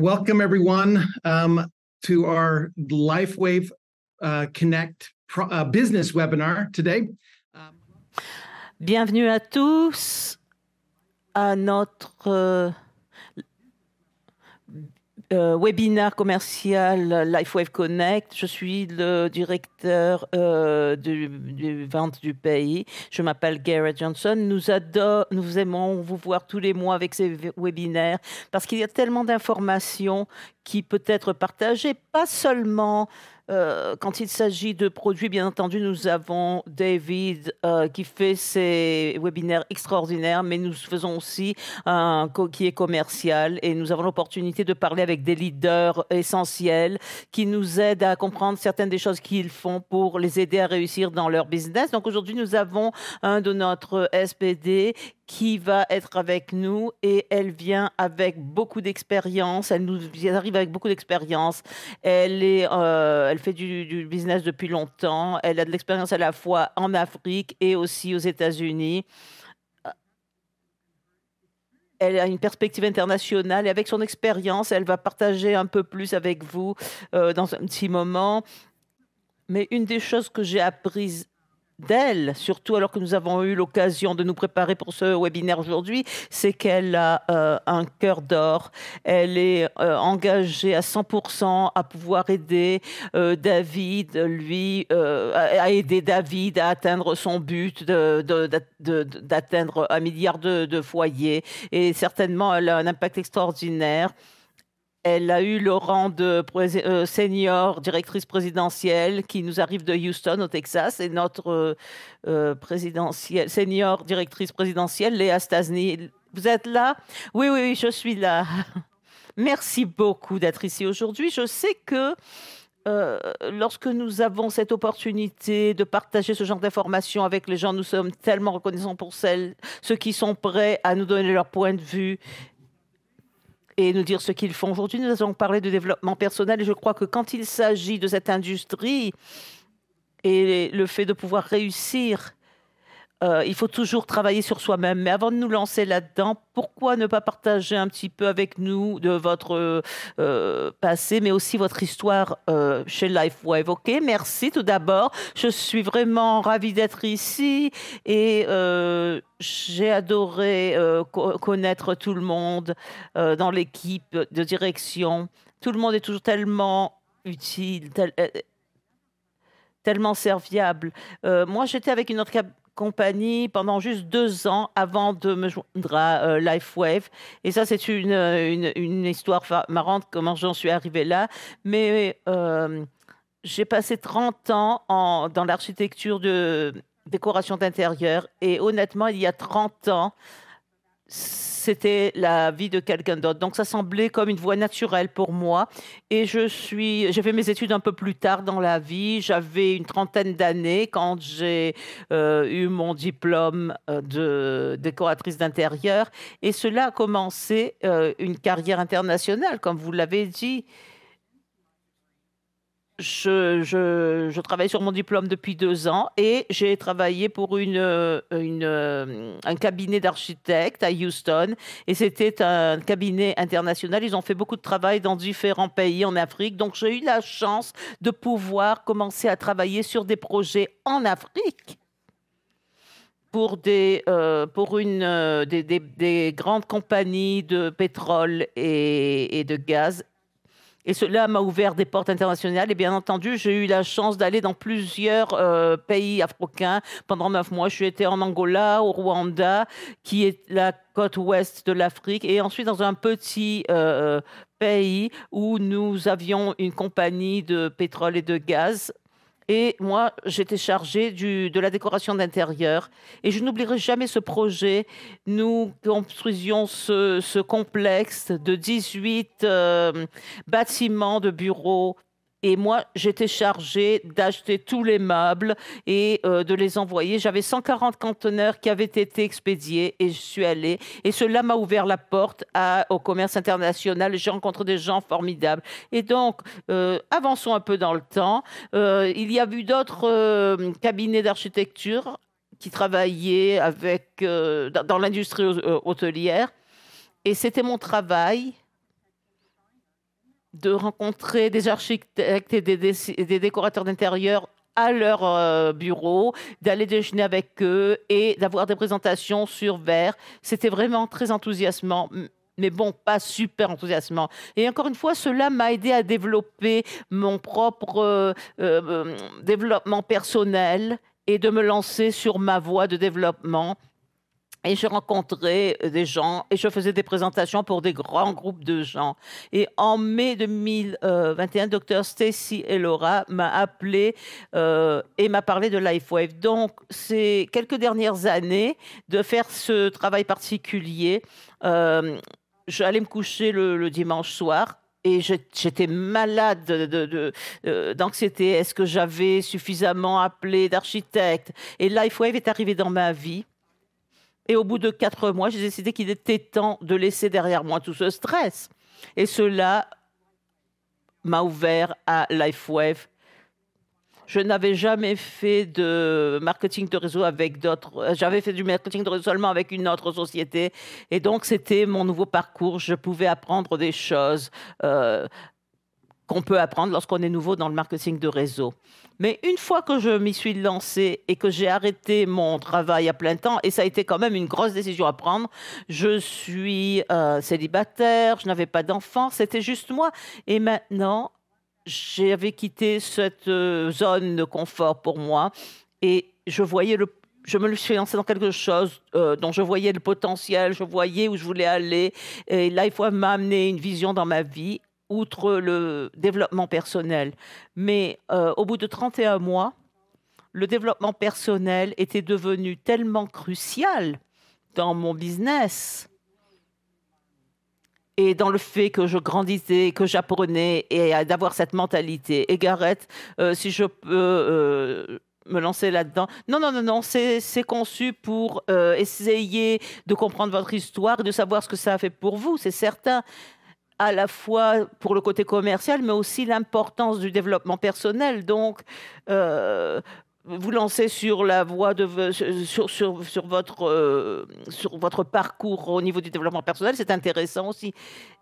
Welcome, everyone, um, to our LifeWave uh, Connect pro, uh, business webinar today. Um... Bienvenue à tous à notre euh, Euh, Webinaire commercial LifeWave Connect. Je suis le directeur euh, de du, vente du pays. Je m'appelle Garrett Johnson. Nous, nous aimons vous voir tous les mois avec ces webinaires parce qu'il y a tellement d'informations qui peuvent être partagées, pas seulement euh, quand il s'agit de produits, bien entendu, nous avons David euh, qui fait ses webinaires extraordinaires, mais nous faisons aussi un est commercial et nous avons l'opportunité de parler avec des leaders essentiels qui nous aident à comprendre certaines des choses qu'ils font pour les aider à réussir dans leur business. Donc aujourd'hui, nous avons un de notre SPD qui va être avec nous et elle vient avec beaucoup d'expérience. Elle nous arrive avec beaucoup d'expérience. Elle est, euh, elle fait du, business depuis longtemps. Elle a de l'expérience à la fois en Afrique et aussi aux États-Unis. Euh, elle a une perspective internationale et avec son expérience, elle va partager un peu plus avec vous euh, dans un petit moment. Mais une des choses que j'ai apprises d'elle, surtout alors que nous avons eu l'occasion de nous préparer pour ce webinaire aujourd'hui, c'est qu'elle a euh, un cœur d'or. Elle est euh, engagée à 100% à pouvoir aider euh, David, lui, à aider David à atteindre son but d'atteindre un milliard de, de foyers. Et certainement, elle a un impact extraordinaire. Elle a eu le rang de euh, senior directrice présidentielle qui nous arrive de Houston au Texas et notre euh, euh, senior directrice présidentielle Léa Stasny. Vous êtes là Oui, oui, oui, je suis là. Merci beaucoup d'être ici aujourd'hui. Je sais que lorsque nous avons cette opportunité de partager ce genre d'informations avec les gens, nous sommes tellement reconnaissants pour ceux qui sont prêts à nous donner leur point de vue et nous dire ce qu'ils font. Aujourd'hui, nous avons parlé de développement personnel et je crois que quand il s'agit de cette industrie et le fait de pouvoir réussir euh, il faut toujours travailler sur soi-même. Mais avant de nous lancer là-dedans, pourquoi ne pas partager un petit peu avec nous de votre euh, passé, mais aussi votre histoire euh, chez chez LifeWave Ok, merci tout d'abord. Je suis vraiment ravie d'être ici et j'ai adoré connaître tout le monde dans l'équipe de direction. Tout le monde est toujours tellement utile, tellement serviable. moi, j'étais avec une autre compagnie pendant juste deux ans avant de me joindre à euh, LifeWave. Et ça, c'est une, euh, une, histoire marrante, comment j'en suis arrivée là. Mais euh, j'ai passé 30 ans en, dans l'architecture de décoration d'intérieur. Et honnêtement, il y a 30 ans, c'était la vie de quelqu'un d'autre. Donc ça semblait comme une voie naturelle pour moi. Et je suis, j'ai fait mes études un peu plus tard dans la vie. J'avais une trentaine d'années quand j'ai euh, eu mon diplôme euh, de décoratrice d'intérieur. Et cela a commencé euh, une carrière internationale, comme vous l'avez dit je, travaille sur mon diplôme depuis deux ans et j'ai travaillé pour une, euh, une, euh, un cabinet d'architectes à Houston. Et c'était un cabinet international. Ils ont fait beaucoup de travail dans différents pays en Afrique. Donc j'ai eu la chance de pouvoir commencer à travailler sur des projets en Afrique pour des, euh, pour une, des, grandes compagnies de pétrole et, et de gaz et cela m'a ouvert des portes internationales. Et bien entendu, j'ai eu la chance d'aller dans plusieurs euh, pays africains pendant neuf mois. Je suis été en Angola, au Rwanda, qui est la côte ouest de l'Afrique, et ensuite dans un petit euh, pays où nous avions une compagnie de pétrole et de gaz et moi, j'étais chargée de la décoration d'intérieur. Et je n'oublierai jamais ce projet. Nous construisions ce, complexe de 18 euh, bâtiments de bureaux et moi, j'étais chargée d'acheter tous les meubles et euh, de les envoyer. J'avais 140 conteneurs qui avaient été expédiés et je suis allée. Et cela m'a ouvert la porte à, au commerce international. J'ai rencontré des gens formidables. Et donc, euh, avançons un peu dans le temps. Euh, il y a eu d'autres cabinets d'architecture qui travaillaient avec, dans l'industrie hôtelière. Et c'était mon travail de rencontrer des architectes et des, décorateurs d'intérieur à leur euh, bureau, d'aller déjeuner avec eux et d'avoir des présentations sur verre. C'était vraiment très enthousiasmant mais bon, pas super enthousiasmant. Et encore une fois, cela m'a aidé à développer mon propre euh, euh, développement personnel et de me lancer sur ma voie de développement et je rencontrais euh, des gens et je faisais des présentations pour des grands groupes de gens. Et en mai 2021, euh, docteur Stacy Elora m'a appelé euh, et m'a parlé de LifeWave. Donc, ces quelques dernières années de faire ce travail particulier, j'allais me coucher le, dimanche soir et j'étais malade d'anxiété. De, Est-ce que j'avais suffisamment appelé d'architecte Et Lifewave est arrivé dans ma vie. Et au bout de quatre mois, j'ai décidé qu'il était temps de laisser derrière moi tout ce stress. Et cela m'a ouvert à LifeWave. Je n'avais jamais fait de marketing de réseau avec d'autres. Euh, j'avais fait du marketing de réseau seulement avec une autre société. Et donc, c'était mon nouveau parcours. Je pouvais apprendre des choses. Euh, qu'on peut apprendre lorsqu'on est nouveau dans le marketing de réseau. Mais une fois que je m'y suis lancée et que j'ai arrêté mon travail à plein temps, et ça a été quand même une grosse décision à prendre, je suis euh, célibataire, je n'avais pas d'enfant, c'était juste moi. Et maintenant, j'avais quitté cette euh, zone de confort pour moi et je voyais le je me suis lancée dans quelque chose euh, dont je voyais le potentiel, je voyais où je voulais aller. Et là, il faut m'amener une vision dans ma vie outre le développement personnel. Mais euh, au bout de 31 mois, le développement personnel était devenu tellement crucial dans mon business et dans le fait que je grandissais, que j'apprenais et d'avoir cette mentalité. Et Gareth, euh, si je peux euh, me lancer là-dedans. Non, non, non, non, c'est conçu pour essayer de comprendre votre histoire et de savoir ce que ça a fait pour vous, c'est certain à la fois pour le côté commercial, mais aussi l'importance du développement personnel. Donc, euh, vous lancez sur la voie euh, sur, votre euh, sur votre parcours au niveau du développement personnel, c'est intéressant aussi.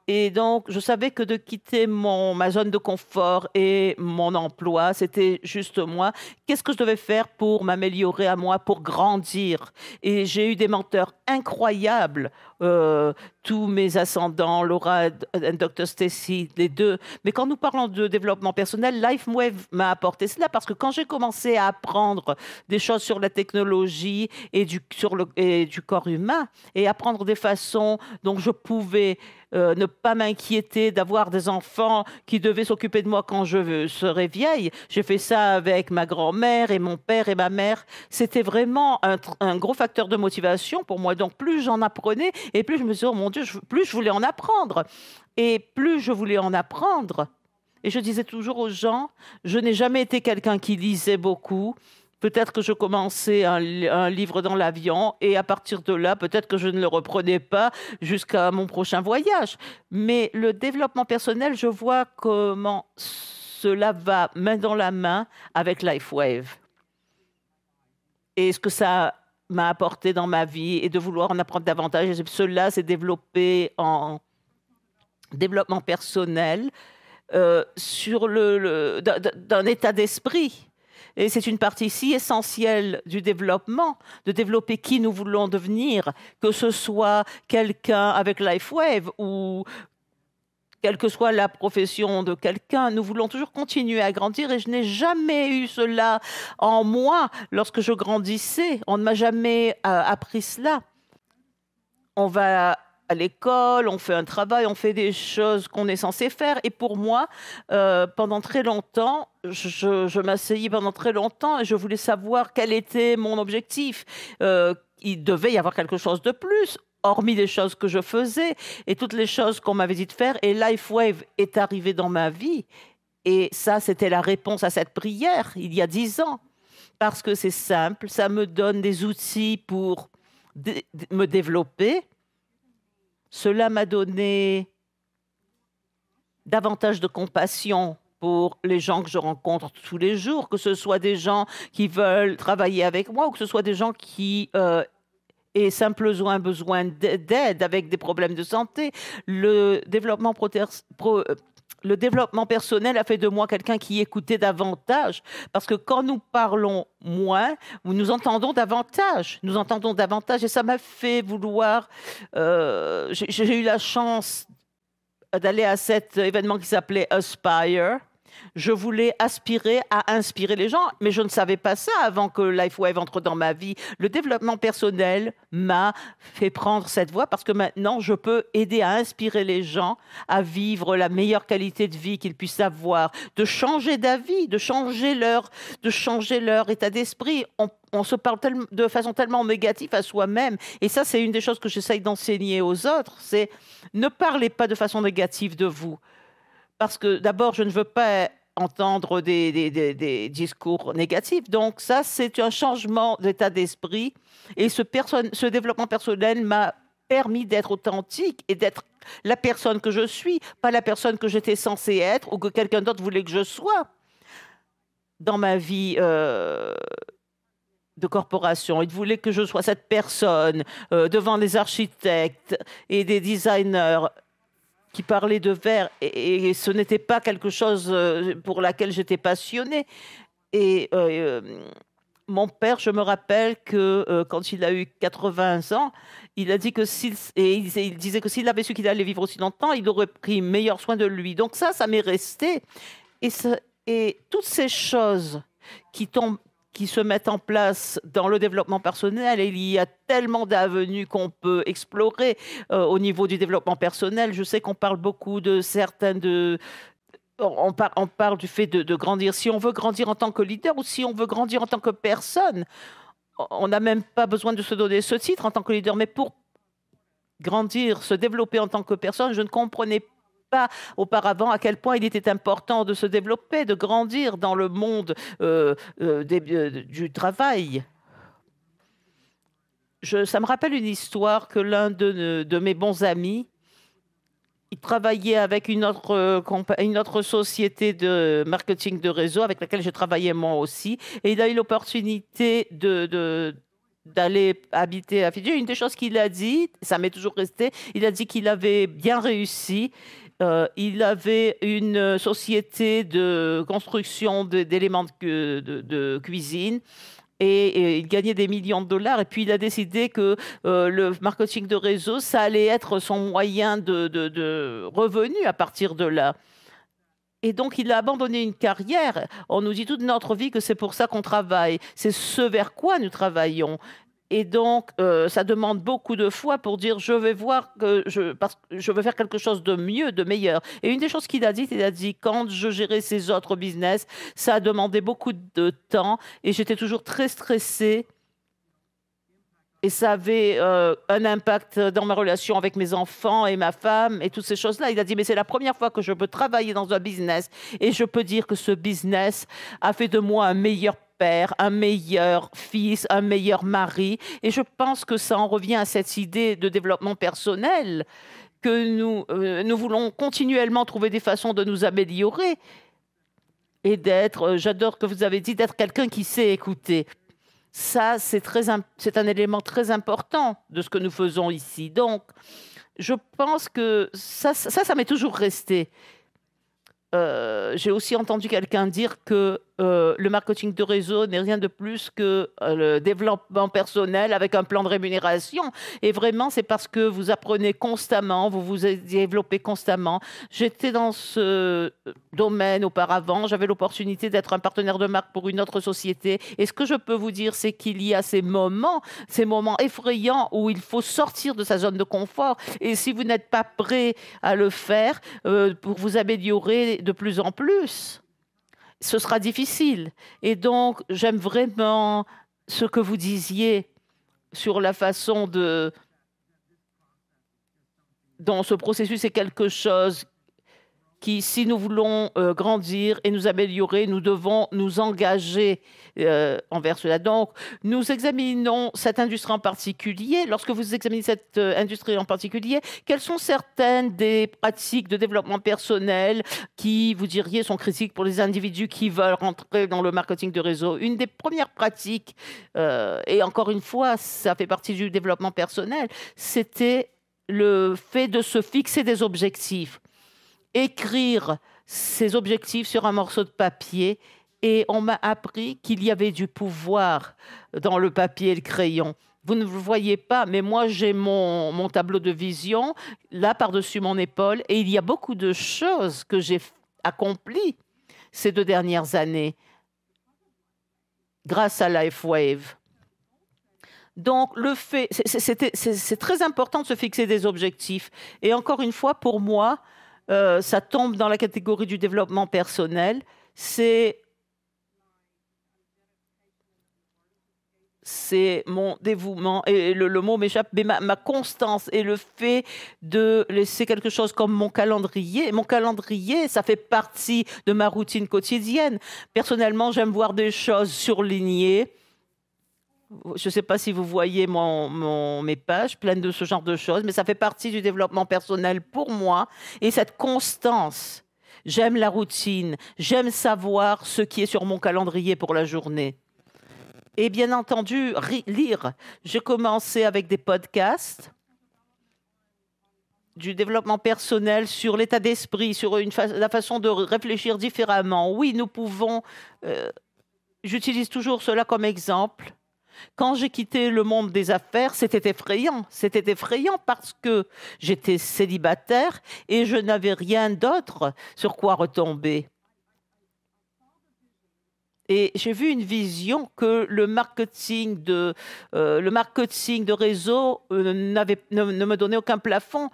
Et donc, je savais que de quitter mon ma zone de confort et mon emploi, c'était juste moi. Qu'est-ce que je devais faire pour m'améliorer à moi, pour grandir Et j'ai eu des menteurs incroyables euh, tous mes ascendants, Laura et euh, Dr. Stacy, les deux. Mais quand nous parlons de développement personnel, LifeWave m'a apporté cela parce que quand j'ai commencé à apprendre des choses sur la technologie et du, sur le, et du corps humain et apprendre des façons dont je pouvais euh, ne pas m'inquiéter d'avoir des enfants qui devaient s'occuper de moi quand je serais vieille. J'ai fait ça avec ma grand-mère et mon père et ma mère. C'était vraiment un, gros facteur de motivation pour moi. Donc plus j'en apprenais et plus je me suis oh mon Dieu, plus je voulais en apprendre. Et plus je voulais en apprendre. Et je disais toujours aux gens, je n'ai jamais été quelqu'un qui lisait beaucoup. Peut-être que je commençais un, livre dans l'avion et à partir de là, peut-être que je ne le reprenais pas jusqu'à mon prochain voyage. Mais le développement personnel, je vois comment cela va main dans la main avec LifeWave. Et ce que ça m'a apporté dans ma vie et de vouloir en apprendre davantage. cela s'est développé en développement personnel euh, sur d'un état d'esprit et c'est une partie si essentielle du développement, de développer qui nous voulons devenir, que ce soit quelqu'un avec LifeWave ou quelle que soit la profession de quelqu'un, nous voulons toujours continuer à grandir et je n'ai jamais eu cela en moi lorsque je grandissais. On ne m'a jamais euh, appris cela. On va à l'école, on fait un travail, on fait des choses qu'on est censé faire. Et pour moi, euh, pendant très longtemps, je, m'asseyais pendant très longtemps et je voulais savoir quel était mon objectif. Euh, il devait y avoir quelque chose de plus hormis les choses que je faisais et toutes les choses qu'on m'avait dit de faire. Et LifeWave est arrivé dans ma vie. Et ça, c'était la réponse à cette prière il y a dix ans. Parce que c'est simple, ça me donne des outils pour me développer, cela m'a donné davantage de compassion pour les gens que je rencontre tous les jours, que ce soit des gens qui veulent travailler avec moi ou que ce soit des gens qui euh, aient simplement besoin d'aide avec des problèmes de santé. Le développement pro euh, le développement personnel a fait de moi quelqu'un qui écoutait davantage, parce que quand nous parlons moins, nous entendons davantage, nous entendons davantage, et ça m'a fait vouloir, euh, j'ai eu la chance d'aller à cet événement qui s'appelait Aspire, je voulais aspirer à inspirer les gens, mais je ne savais pas ça avant que LifeWave entre dans ma vie. Le développement personnel m'a fait prendre cette voie parce que maintenant, je peux aider à inspirer les gens à vivre la meilleure qualité de vie qu'ils puissent avoir, de changer d'avis, de changer leur, de changer leur état d'esprit. On on se parle de façon tellement négative à soi-même. Et ça, c'est une des choses que j'essaye d'enseigner aux autres, c'est ne parlez pas de façon négative de vous parce que d'abord, je ne veux pas entendre des, discours négatifs. Donc ça, c'est un changement d'état d'esprit. Et ce, ce développement personnel m'a permis d'être authentique et d'être la personne que je suis, pas la personne que j'étais censée être ou que quelqu'un d'autre voulait que je sois. Dans ma vie euh, de corporation, il voulait que je sois cette personne euh, devant les architectes et des designers qui parlait de verre et, ce n'était pas quelque chose euh, pour laquelle j'étais passionnée. Et euh, euh, mon père, je me rappelle que quand il a eu 80 ans, il a dit que s'il il, disait que s'il avait su qu'il allait vivre aussi longtemps, il aurait pris meilleur soin de lui. Donc ça, ça m'est resté. Et, et toutes ces choses qui, tombent, qui se mettent en place dans le développement personnel. Et il y a tellement d'avenues qu'on peut explorer euh, au niveau du développement personnel. Je sais qu'on parle beaucoup de certaines de, on, on, parle du fait de, de, grandir. Si on veut grandir en tant que leader ou si on veut grandir en tant que personne, on n'a même pas besoin de se donner ce titre en tant que leader. Mais pour grandir, se développer en tant que personne, je ne comprenais pas auparavant à quel point il était important de se développer, de grandir dans le monde euh, euh, euh, du travail. Je, ça me rappelle une histoire que l'un de, mes bons amis, il travaillait avec une autre, société de marketing de réseau avec laquelle je travaillais moi aussi, et il a eu l'opportunité d'aller habiter à Fidji. Une des choses qu'il a dit, ça m'est toujours resté, il a dit qu'il avait bien réussi euh, il avait une euh, société de construction d'éléments de, cuisine. Et, il gagnait des millions de dollars. Et puis il a décidé que euh, le marketing de réseau, ça allait être son moyen de, de revenu à partir de là. Et donc, il a abandonné une carrière. On nous dit toute notre vie que c'est pour ça qu'on travaille. C'est ce vers quoi nous travaillons. Et donc, euh, ça demande beaucoup de foi pour dire je vais voir que je, parce, je veux faire quelque chose de mieux, de meilleur. Et une des choses qu'il a dit, il a dit quand je gérais ces autres business, ça a demandé beaucoup de temps et j'étais toujours très stressée. Et ça avait euh, un impact dans ma relation avec mes enfants et ma femme et toutes ces choses-là. Il a dit, mais c'est la première fois que je peux travailler dans un business et je peux dire que ce business a fait de moi un meilleur père, un meilleur fils, un meilleur mari. Et je pense que ça en revient à cette idée de développement personnel, que nous, euh, nous voulons continuellement trouver des façons de nous améliorer et d'être, euh, j'adore que vous avez dit, d'être quelqu'un qui sait écouter. Ça, c'est un élément très important de ce que nous faisons ici. Donc, je pense que ça, ça, m'est toujours resté. Euh, j'ai aussi entendu quelqu'un dire que euh, le marketing de réseau n'est rien de plus que euh, le développement personnel avec un plan de rémunération. Et vraiment, c'est parce que vous apprenez constamment, vous vous développez constamment. J'étais dans ce domaine auparavant, j'avais l'opportunité d'être un partenaire de marque pour une autre société. Et ce que je peux vous dire, c'est qu'il y a ces moments, ces moments effrayants où il faut sortir de sa zone de confort. Et si vous n'êtes pas prêt à le faire euh, pour vous améliorer de plus en plus, ce sera difficile. Et donc, j'aime vraiment ce que vous disiez sur la façon de dont ce processus est quelque chose qui, si nous voulons euh, grandir et nous améliorer, nous devons nous engager euh, envers cela. Donc, nous examinons cette industrie en particulier. Lorsque vous examinez cette euh, industrie en particulier, quelles sont certaines des pratiques de développement personnel qui, vous diriez, sont critiques pour les individus qui veulent rentrer dans le marketing de réseau Une des premières pratiques, et encore une fois, ça fait partie du développement personnel, c'était le fait de se fixer des objectifs écrire ses objectifs sur un morceau de papier et on m'a appris qu'il y avait du pouvoir dans le papier et le crayon. Vous ne le voyez pas, mais moi j'ai mon, tableau de vision là par-dessus mon épaule et il y a beaucoup de choses que j'ai accomplies ces deux dernières années grâce à LifeWave. Donc le fait, c'est très important de se fixer des objectifs. Et encore une fois, pour moi, euh, ça tombe dans la catégorie du développement personnel, c'est mon dévouement, et le, mot m'échappe, mais ma, ma, constance et le fait de laisser quelque chose comme mon calendrier. Mon calendrier, ça fait partie de ma routine quotidienne. Personnellement, j'aime voir des choses surlignées je ne sais pas si vous voyez mon, mes pages pleines de ce genre de choses, mais ça fait partie du développement personnel pour moi et cette constance. J'aime la routine, j'aime savoir ce qui est sur mon calendrier pour la journée. Et bien entendu, lire. J'ai commencé avec des podcasts du développement personnel, sur l'état d'esprit, sur une la façon de réfléchir différemment. Oui, nous pouvons... Euh, j'utilise toujours cela comme exemple quand j'ai quitté le monde des affaires, c'était effrayant. C'était effrayant parce que j'étais célibataire et je n'avais rien d'autre sur quoi retomber. Et j'ai vu une vision que le marketing de, euh, le marketing de réseau euh, ne me donnait aucun plafond.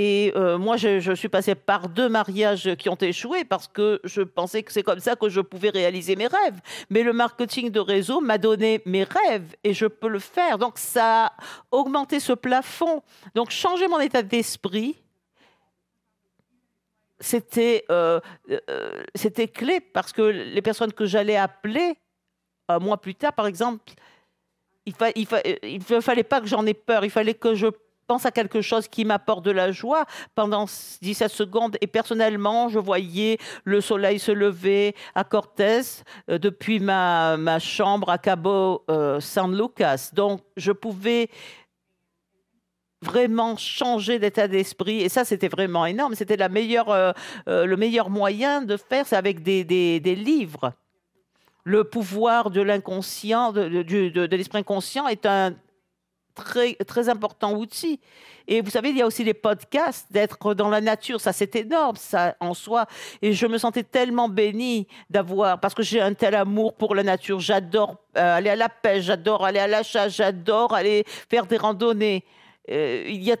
Et euh, moi, je, suis passée par deux mariages qui ont échoué parce que je pensais que c'est comme ça que je pouvais réaliser mes rêves. Mais le marketing de réseau m'a donné mes rêves et je peux le faire. Donc, ça a augmenté ce plafond. Donc, changer mon état d'esprit, c'était euh, euh, c'était clé parce que les personnes que j'allais appeler un mois plus tard, par exemple, il ne il fallait pas que j'en ai peur, il fallait que je pense à quelque chose qui m'apporte de la joie pendant 17 secondes. Et personnellement, je voyais le soleil se lever à Cortés euh, depuis ma, ma, chambre à Cabo euh, San Lucas. Donc, je pouvais vraiment changer d'état d'esprit et ça c'était vraiment énorme c'était la meilleure euh, le meilleur moyen de faire c'est avec des, des, des livres le pouvoir de l'inconscient, de, de, de, de l'esprit inconscient est un très, très important outil. Et vous savez, il y a aussi les podcasts, d'être dans la nature, ça c'est énorme, ça en soi. Et je me sentais tellement bénie d'avoir, parce que j'ai un tel amour pour la nature, j'adore euh, aller à la pêche, j'adore aller à l'achat, j'adore aller faire des randonnées. Euh, il y a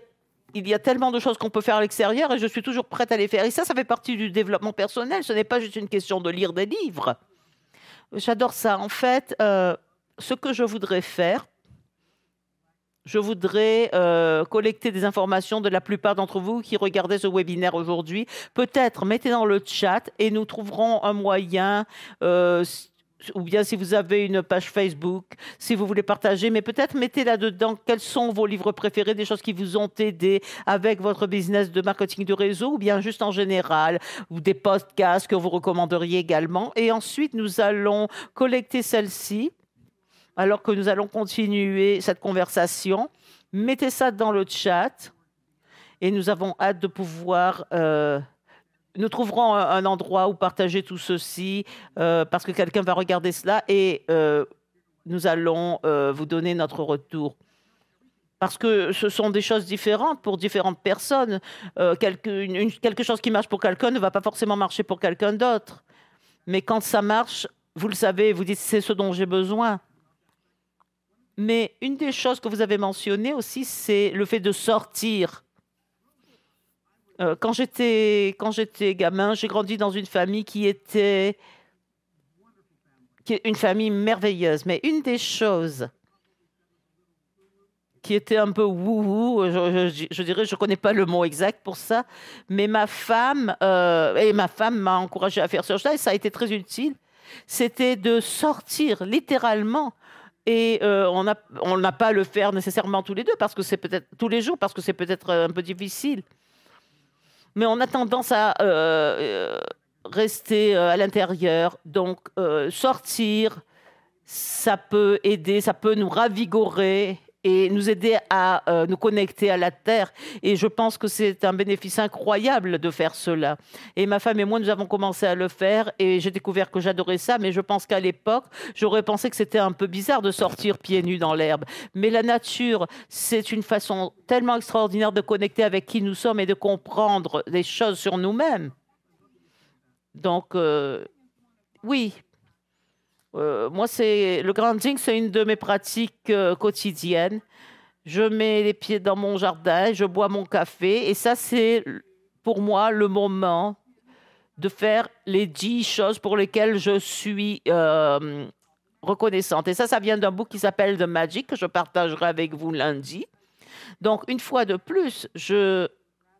il y a tellement de choses qu'on peut faire à l'extérieur et je suis toujours prête à les faire. Et ça, ça fait partie du développement personnel. Ce n'est pas juste une question de lire des livres. J'adore ça. En fait, euh, ce que je voudrais faire, je voudrais euh, collecter des informations de la plupart d'entre vous qui regardez ce webinaire aujourd'hui. Peut-être mettez dans le chat et nous trouverons un moyen. Euh, ou bien si vous avez une page Facebook, si vous voulez partager, mais peut-être mettez là-dedans quels sont vos livres préférés, des choses qui vous ont aidé avec votre business de marketing de réseau, ou bien juste en général, ou des podcasts que vous recommanderiez également. Et ensuite, nous allons collecter celles-ci alors que nous allons continuer cette conversation. Mettez ça dans le chat et nous avons hâte de pouvoir... Euh, nous trouverons un, endroit où partager tout ceci euh, parce que quelqu'un va regarder cela et euh, nous allons vous donner notre retour parce que ce sont des choses différentes pour différentes personnes. quelque, chose qui marche pour quelqu'un ne va pas forcément marcher pour quelqu'un d'autre. Mais quand ça marche, vous le savez, vous dites c'est ce dont j'ai besoin. Mais une des choses que vous avez mentionnées aussi, c'est le fait de sortir. Euh, quand j'étais gamin, j'ai grandi dans une famille qui était qui est une famille merveilleuse. Mais une des choses qui était un peu wouhou, je, je, dirais, je ne connais pas le mot exact pour ça, mais ma femme, euh, et ma femme m'a encouragé à faire ça, et ça a été très utile, c'était de sortir littéralement et euh, on n'a pas à le faire nécessairement tous les deux parce que c'est peut-être tous les jours parce que c'est peut-être euh, un peu difficile. Mais on a tendance à euh, rester à l'intérieur, donc sortir, ça peut aider, ça peut nous ravigorer et nous aider à euh, nous connecter à la terre. Et je pense que c'est un bénéfice incroyable de faire cela. Et ma femme et moi, nous avons commencé à le faire et j'ai découvert que j'adorais ça. Mais je pense qu'à l'époque, j'aurais pensé que c'était un peu bizarre de sortir pieds nus dans l'herbe. Mais la nature, c'est une façon tellement extraordinaire de connecter avec qui nous sommes et de comprendre les choses sur nous-mêmes. Donc, euh, oui, euh, moi, c'est le grounding, c'est une de mes pratiques euh, quotidiennes. Je mets les pieds dans mon jardin, je bois mon café, et ça, c'est pour moi le moment de faire les dix choses pour lesquelles je suis euh, reconnaissante. Et ça, ça vient d'un book qui s'appelle The Magic, que je partagerai avec vous lundi. Donc, une fois de plus, je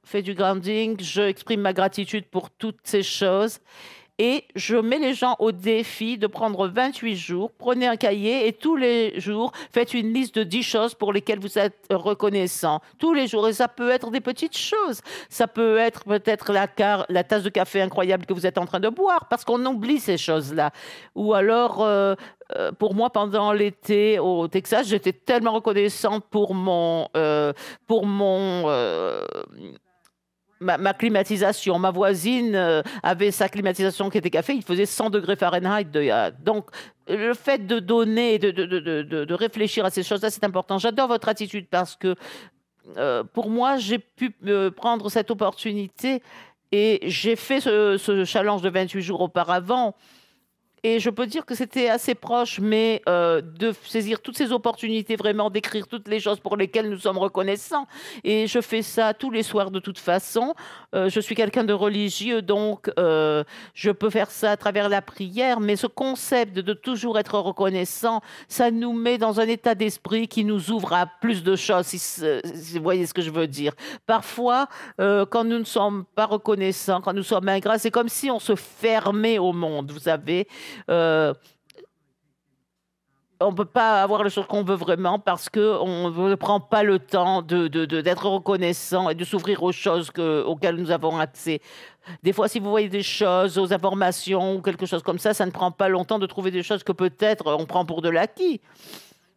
fais du grounding, je exprime ma gratitude pour toutes ces choses. Et je mets les gens au défi de prendre 28 jours. Prenez un cahier et tous les jours, faites une liste de 10 choses pour lesquelles vous êtes reconnaissant. Tous les jours. Et ça peut être des petites choses. Ça peut être peut-être la, la tasse de café incroyable que vous êtes en train de boire, parce qu'on oublie ces choses-là. Ou alors, euh, euh, pour moi, pendant l'été au Texas, j'étais tellement reconnaissante pour mon, euh, pour mon Ma, climatisation. Ma voisine euh, avait sa climatisation qui était café, il faisait 100 degrés Fahrenheit. Euh, donc, le fait de donner, de, de, réfléchir à ces choses-là, c'est important. J'adore votre attitude parce que, euh, pour moi, j'ai pu prendre cette opportunité et j'ai fait ce, challenge de 28 jours auparavant. Et je peux dire que c'était assez proche, mais euh, de saisir toutes ces opportunités, vraiment d'écrire toutes les choses pour lesquelles nous sommes reconnaissants. Et je fais ça tous les soirs de toute façon. Euh, je suis quelqu'un de religieux, donc euh, je peux faire ça à travers la prière. Mais ce concept de toujours être reconnaissant, ça nous met dans un état d'esprit qui nous ouvre à plus de choses, si, si vous voyez ce que je veux dire. Parfois, quand nous ne sommes pas reconnaissants, quand nous sommes ingrats, c'est comme si on se fermait au monde, vous savez. Euh, on ne peut pas avoir le choses qu'on veut vraiment parce qu'on ne prend pas le temps d'être de, reconnaissant et de s'ouvrir aux choses auxquelles nous avons accès. Des fois, si vous voyez des choses, aux informations ou quelque chose comme ça, ça ne prend pas longtemps de trouver des choses que peut-être on prend pour de l'acquis.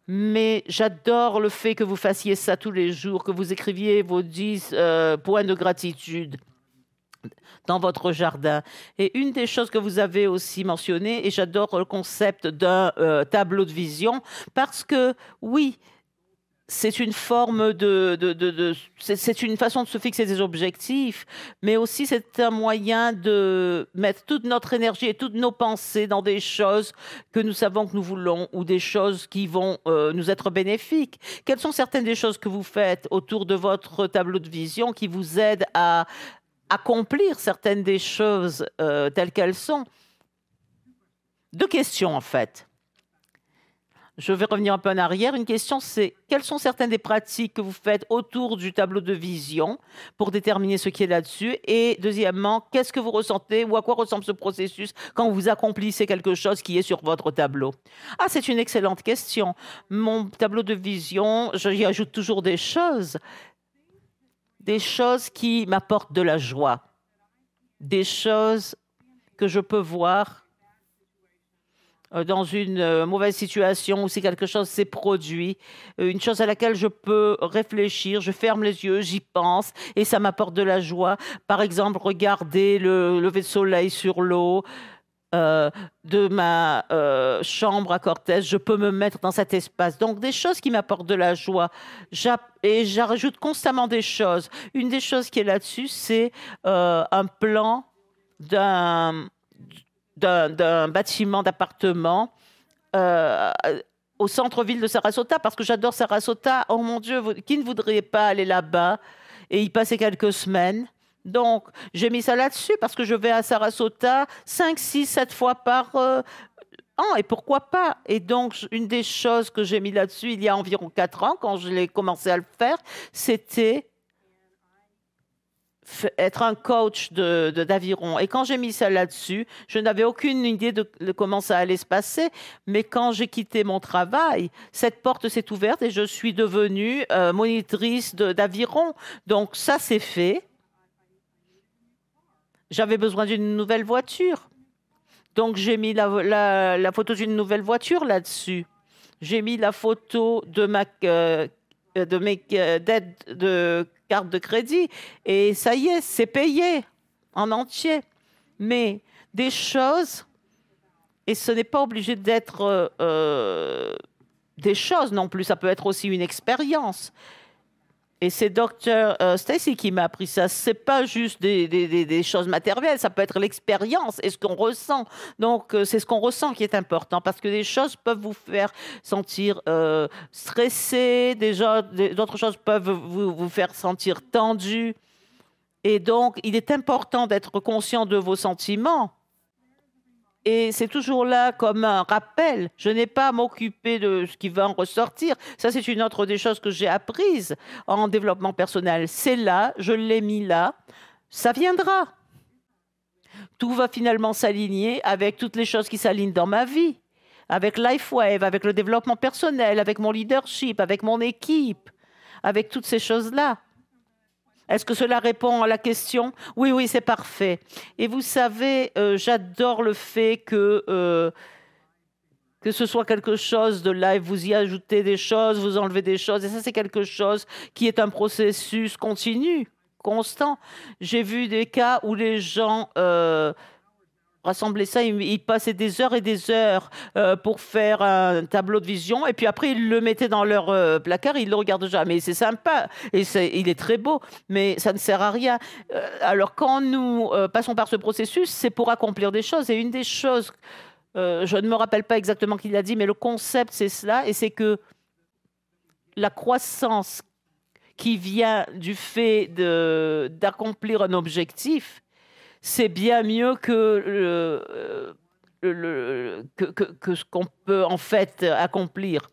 Mais j'adore le fait que vous fassiez ça tous les jours, que vous écriviez vos 10 euh, points de gratitude dans votre jardin. Et une des choses que vous avez aussi mentionnées, et j'adore le concept d'un euh, tableau de vision, parce que oui, c'est une forme de, c'est une façon de se fixer des objectifs, mais aussi c'est un moyen de mettre toute notre énergie et toutes nos pensées dans des choses que nous savons que nous voulons ou des choses qui vont euh, nous être bénéfiques. Quelles sont certaines des choses que vous faites autour de votre tableau de vision qui vous aident à accomplir certaines des choses euh, telles qu'elles sont. Deux questions en fait. Je vais revenir un peu en arrière. Une question, c'est quelles sont certaines des pratiques que vous faites autour du tableau de vision pour déterminer ce qui est là-dessus Et deuxièmement, qu'est-ce que vous ressentez ou à quoi ressemble ce processus quand vous accomplissez quelque chose qui est sur votre tableau Ah, c'est une excellente question. Mon tableau de vision, j'y ajoute toujours des choses des choses qui m'apportent de la joie, des choses que je peux voir euh, dans une euh, mauvaise situation ou si quelque chose s'est produit, euh, une chose à laquelle je peux réfléchir, je ferme les yeux, j'y pense et ça m'apporte de la joie. Par exemple, regarder le lever de soleil sur l'eau, euh, de ma euh, chambre à Cortès, je peux me mettre dans cet espace. Donc des choses qui m'apportent de la joie. Et j'ajoute constamment des choses. Une des choses qui est là-dessus, c'est euh, un plan d'un bâtiment d'appartement au centre-ville de Sarasota, parce que j'adore Sarasota. Oh mon Dieu, qui ne voudrait pas aller là-bas et y passer quelques semaines donc, j'ai mis ça là-dessus parce que je vais à Sarasota 5, 6, 7 fois par euh, an. Et pourquoi pas Et donc, une des choses que j'ai mis là-dessus il y a environ 4 ans, quand je l'ai commencé à le faire, c'était être un coach de, d'aviron. Et quand j'ai mis ça là-dessus, je n'avais aucune idée de, comment ça allait se passer. Mais quand j'ai quitté mon travail, cette porte s'est ouverte et je suis devenue euh, monitrice d'aviron. Donc ça, c'est fait. J'avais besoin d'une nouvelle voiture. Donc j'ai mis la, photo d'une nouvelle voiture là-dessus. J'ai mis la photo de ma euh, euh, de mes euh, de carte de crédit et ça y est, c'est payé en entier. Mais des choses et ce n'est pas obligé d'être euh, des choses non plus. Ça peut être aussi une expérience. Et c'est docteur euh, Stacy qui m'a appris ça. C'est pas juste des, choses matérielles, ça peut être l'expérience et ce qu'on ressent. Donc, euh, c'est ce qu'on ressent qui est important parce que des choses peuvent vous faire sentir euh, stressé, d'autres choses peuvent vous, vous, faire sentir tendu. Et donc, il est important d'être conscient de vos sentiments et c'est toujours là comme un rappel. Je n'ai pas à m'occuper de ce qui va en ressortir. Ça, c'est une autre des choses que j'ai apprises en développement personnel. C'est là, je l'ai mis là, ça viendra. Tout va finalement s'aligner avec toutes les choses qui s'alignent dans ma vie, avec LifeWave, avec le développement personnel, avec mon leadership, avec mon équipe, avec toutes ces choses-là. Est-ce que cela répond à la question Oui, oui, c'est parfait. Et vous savez, euh, j'adore le fait que... Euh, que ce soit quelque chose de live, vous y ajoutez des choses, vous enlevez des choses, et ça c'est quelque chose qui est un processus continu, constant. J'ai vu des cas où les gens euh, rassembler ça, ils passaient des heures et des heures euh, pour faire un tableau de vision, et puis après ils le mettaient dans leur euh, placard, ils le regardent jamais. C'est sympa, et il est très beau, mais ça ne sert à rien. Euh, alors quand nous passons par ce processus, c'est pour accomplir des choses, et une des choses, je ne me rappelle pas exactement qu'il a dit, mais le concept c'est cela, et c'est que la croissance qui vient du fait d'accomplir un objectif, c'est bien mieux euh, que que, ce qu'on peut en fait accomplir.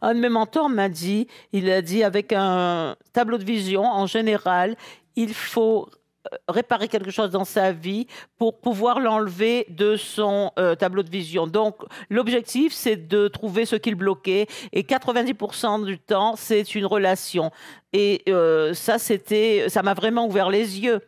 Un de mes mentors m'a dit, il a dit avec un tableau de vision, en général, il faut euh, réparer quelque chose dans sa vie pour pouvoir l'enlever de son euh, tableau de vision. Donc l'objectif, c'est de trouver ce qu'il bloquait et 90% du temps, c'est une relation. Et ça, c'était, ça m'a vraiment ouvert les yeux.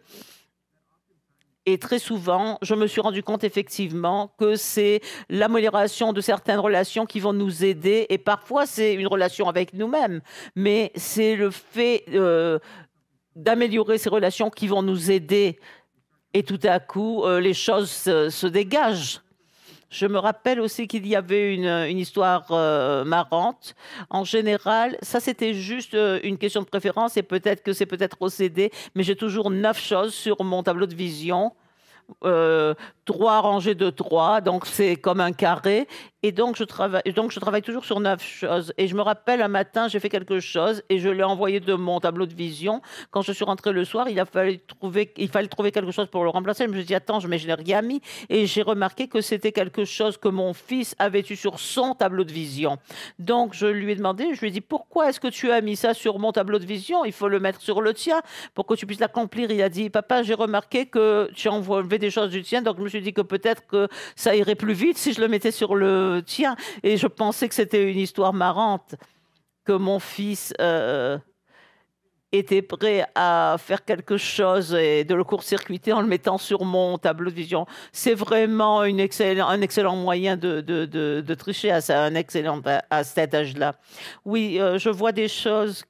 Et très souvent, je me suis rendu compte effectivement que c'est l'amélioration de certaines relations qui vont nous aider. Et parfois, c'est une relation avec nous-mêmes, mais c'est le fait euh, d'améliorer ces relations qui vont nous aider. Et tout à coup, euh, les choses se dégagent. Je me rappelle aussi qu'il y avait une, histoire euh, marrante. En général, ça c'était juste euh, une question de préférence et peut-être que c'est peut-être procédé, mais j'ai toujours neuf choses sur mon tableau de vision. Euh, trois rangées de trois, donc c'est comme un carré, et donc, je travaille, donc, je travaille toujours sur neuf choses. Et je me rappelle, un matin, j'ai fait quelque chose et je l'ai envoyé de mon tableau de vision. Quand je suis rentrée le soir, il a fallu trouver, il fallait trouver quelque chose pour le remplacer. Je me suis dit, attends, mais je n'ai rien mis. Et j'ai remarqué que c'était quelque chose que mon fils avait eu sur son tableau de vision. Donc, je lui ai demandé, je lui ai dit, pourquoi est-ce que tu as mis ça sur mon tableau de vision Il faut le mettre sur le tien pour que tu puisses l'accomplir. Il a dit, papa, j'ai remarqué que tu as enlevé des choses du tien. Donc, je me suis dit que peut-être que ça irait plus vite si je le mettais sur le tiens Et je pensais que c'était une histoire marrante, que mon fils euh, était prêt à faire quelque chose et de le court-circuiter en le mettant sur mon tableau de vision. C'est vraiment une excellent, un excellent moyen de, de, de, tricher à, un excellent, à cet âge-là. Oui, euh, je vois des choses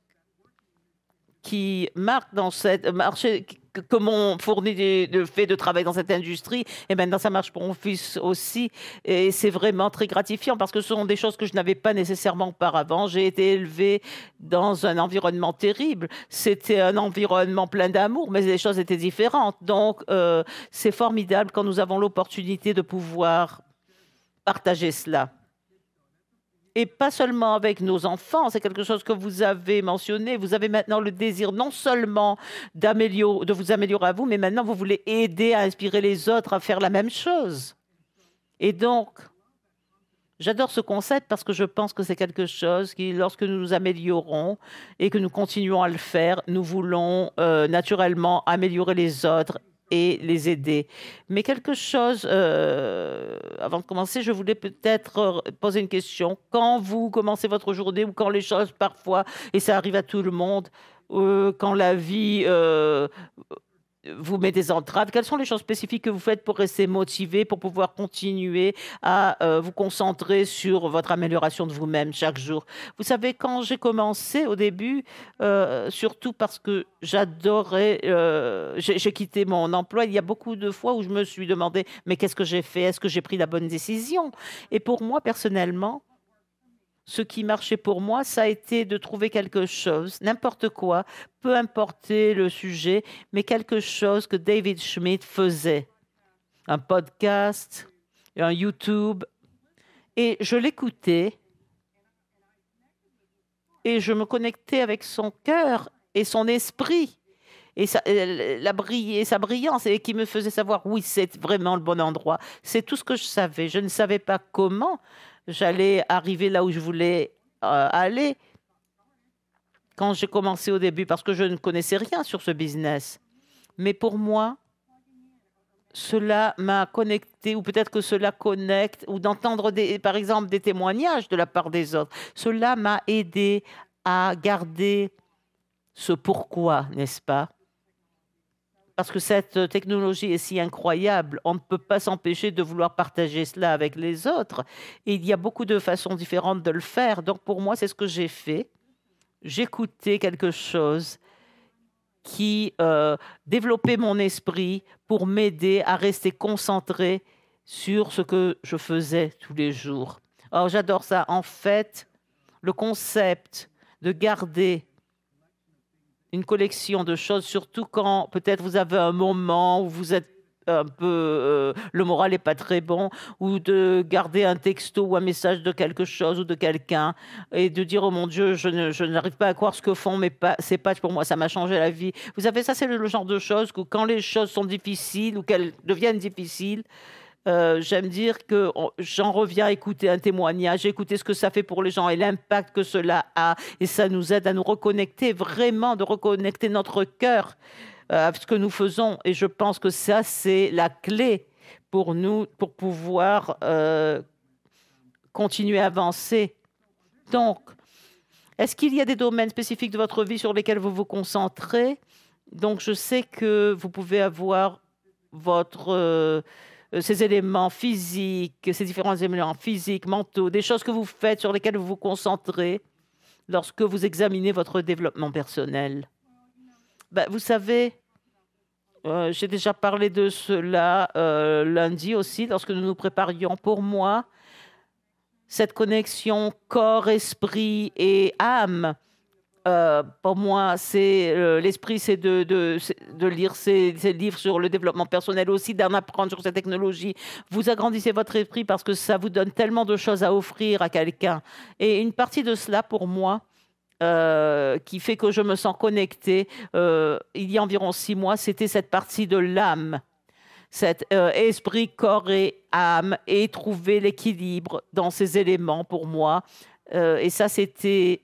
qui marque dans cette euh, marché comme on fournit le fait de travailler dans cette industrie. Et eh maintenant, ça marche pour mon fils aussi. Et c'est vraiment très gratifiant parce que ce sont des choses que je n'avais pas nécessairement auparavant. J'ai été élevée dans un environnement terrible. C'était un environnement plein d'amour, mais les choses étaient différentes. Donc, euh, c'est formidable quand nous avons l'opportunité de pouvoir partager cela et pas seulement avec nos enfants, c'est quelque chose que vous avez mentionné, vous avez maintenant le désir non seulement de vous améliorer à vous, mais maintenant vous voulez aider à inspirer les autres à faire la même chose. Et donc, J'adore ce concept parce que je pense que c'est quelque chose qui, lorsque nous nous améliorons et que nous continuons à le faire, nous voulons euh, naturellement améliorer les autres et les aider. Mais quelque chose, euh, avant de commencer, je voulais peut-être poser une question. Quand vous commencez votre journée ou quand les choses parfois, et ça arrive à tout le monde, euh, quand la vie euh, vous mettez des entraves Quelles sont les choses spécifiques que vous faites pour rester motivé, pour pouvoir continuer à euh, vous concentrer sur votre amélioration de vous-même chaque jour Vous savez, quand j'ai commencé au début, euh, surtout parce que j'adorais, euh, j'ai quitté mon emploi, il y a beaucoup de fois où je me suis demandé, mais qu'est-ce que j'ai fait Est-ce que j'ai pris la bonne décision Et pour moi, personnellement, ce qui marchait pour moi, ça a été de trouver quelque chose, n'importe quoi, peu importe le sujet, mais quelque chose que David Schmidt faisait. Un podcast, un YouTube. Et je l'écoutais et je me connectais avec son cœur et son esprit et sa, euh, la sa brillance et qui me faisait savoir oui, c'est vraiment le bon endroit. C'est tout ce que je savais. Je ne savais pas comment, j'allais arriver là où je voulais euh, aller quand j'ai commencé au début, parce que je ne connaissais rien sur ce business. Mais pour moi, cela m'a connecté, ou peut-être que cela connecte, ou d'entendre par exemple des témoignages de la part des autres. Cela m'a aidé à garder ce pourquoi, n'est-ce pas parce que cette technologie est si incroyable, on ne peut pas s'empêcher de vouloir partager cela avec les autres. Et il y a beaucoup de façons différentes de le faire. Donc pour moi, c'est ce que j'ai fait. J'écoutais quelque chose qui euh, développait mon esprit pour m'aider à rester concentré sur ce que je faisais tous les jours. Alors j'adore ça. En fait, le concept de garder une collection de choses, surtout quand peut-être vous avez un moment où vous êtes un peu euh, le moral n'est pas très bon, ou de garder un texto ou un message de quelque chose ou de quelqu'un et de dire oh mon Dieu, je, ne, je n'arrive pas à croire ce que font mes pas, ces pages pour moi, ça m'a changé la vie. Vous savez, ça c'est le, le genre de choses que quand les choses sont difficiles ou qu'elles deviennent difficiles, euh, j'aime dire que j'en reviens à écouter un témoignage, écouter ce que ça fait pour les gens et l'impact que cela a. Et ça nous aide à nous reconnecter vraiment, de reconnecter notre cœur euh, à ce que nous faisons. Et je pense que ça, c'est la clé pour nous, pour pouvoir euh, continuer à avancer. Donc, est-ce qu'il y a des domaines spécifiques de votre vie sur lesquels vous vous concentrez Donc, je sais que vous pouvez avoir votre... Euh, ces éléments physiques, ces différents éléments physiques, mentaux, des choses que vous faites, sur lesquelles vous vous concentrez lorsque vous examinez votre développement personnel bah, Vous savez, euh, j'ai déjà parlé de cela euh, lundi aussi, lorsque nous nous préparions pour moi, cette connexion corps, esprit et âme euh, pour moi, c'est euh, l'esprit, c'est de, de, lire ces, livres sur le développement personnel aussi, d'en apprendre sur ces technologies. Vous agrandissez votre esprit parce que ça vous donne tellement de choses à offrir à quelqu'un. Et une partie de cela, pour moi, euh, qui fait que je me sens connectée, il y a environ six mois, c'était cette partie de l'âme cet esprit, corps et âme et trouver l'équilibre dans ces éléments pour moi. et ça, c'était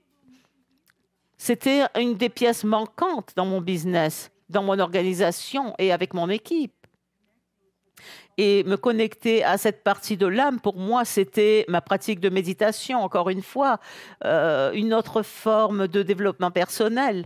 c'était une des pièces manquantes dans mon business, dans mon organisation et avec mon équipe. Et me connecter à cette partie de l'âme, pour moi, c'était ma pratique de méditation, encore une fois, euh, une autre forme de développement personnel.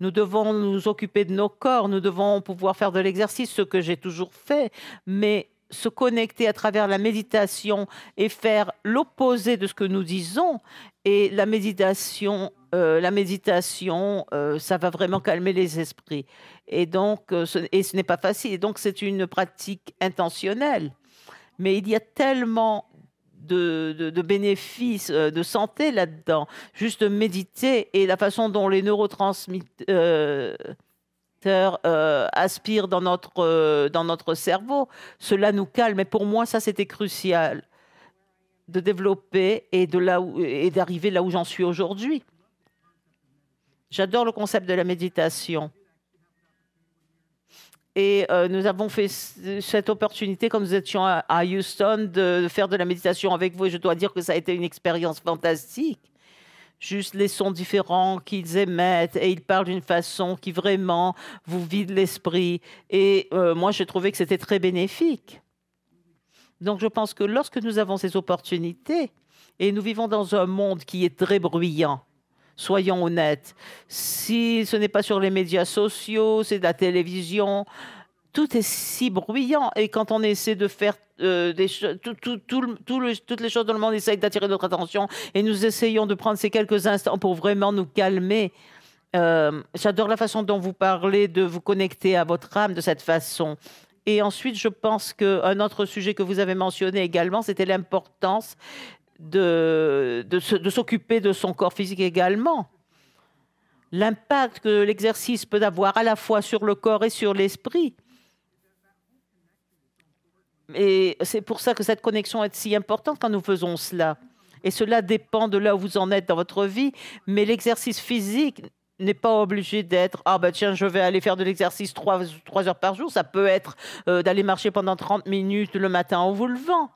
Nous devons nous occuper de nos corps, nous devons pouvoir faire de l'exercice, ce que j'ai toujours fait, mais se connecter à travers la méditation et faire l'opposé de ce que nous disons. Et la méditation, euh, la méditation, euh, ça va vraiment calmer les esprits. Et donc, euh, ce, ce n'est pas facile. Et donc, c'est une pratique intentionnelle. Mais il y a tellement de, bénéfices de santé là-dedans. Juste méditer et la façon dont les neurotransmetteurs, euh, aspire dans notre, euh, dans notre cerveau. Cela nous calme. Et pour moi, ça, c'était crucial de développer et d'arriver là où j'en suis aujourd'hui. J'adore le concept de la méditation. Et euh, nous avons fait cette opportunité, comme nous étions à, Houston, de, de faire de la méditation avec vous. Et je dois dire que ça a été une expérience fantastique juste les sons différents qu'ils émettent et ils parlent d'une façon qui vraiment vous vide l'esprit. Et euh, moi, j'ai trouvé que c'était très bénéfique. Donc, je pense que lorsque nous avons ces opportunités et nous vivons dans un monde qui est très bruyant, soyons honnêtes, si ce n'est pas sur les médias sociaux, c'est la télévision, tout est si bruyant. Et quand on essaie de faire euh, des toutes les choses dans le monde essayent d'attirer notre attention et nous essayons de prendre ces quelques instants pour vraiment nous calmer. Euh, j'adore la façon dont vous parlez de vous connecter à votre âme de cette façon. Et ensuite, je pense qu'un autre sujet que vous avez mentionné également, c'était l'importance de, de s'occuper de son corps physique également. L'impact que l'exercice peut avoir à la fois sur le corps et sur l'esprit. Et c'est pour ça que cette connexion est si importante quand nous faisons cela. Et cela dépend de là où vous en êtes dans votre vie. Mais l'exercice physique n'est pas obligé d'être ah ben tiens je vais aller faire de l'exercice trois, heures par jour ça peut être euh, d'aller marcher pendant 30 minutes le matin en vous levant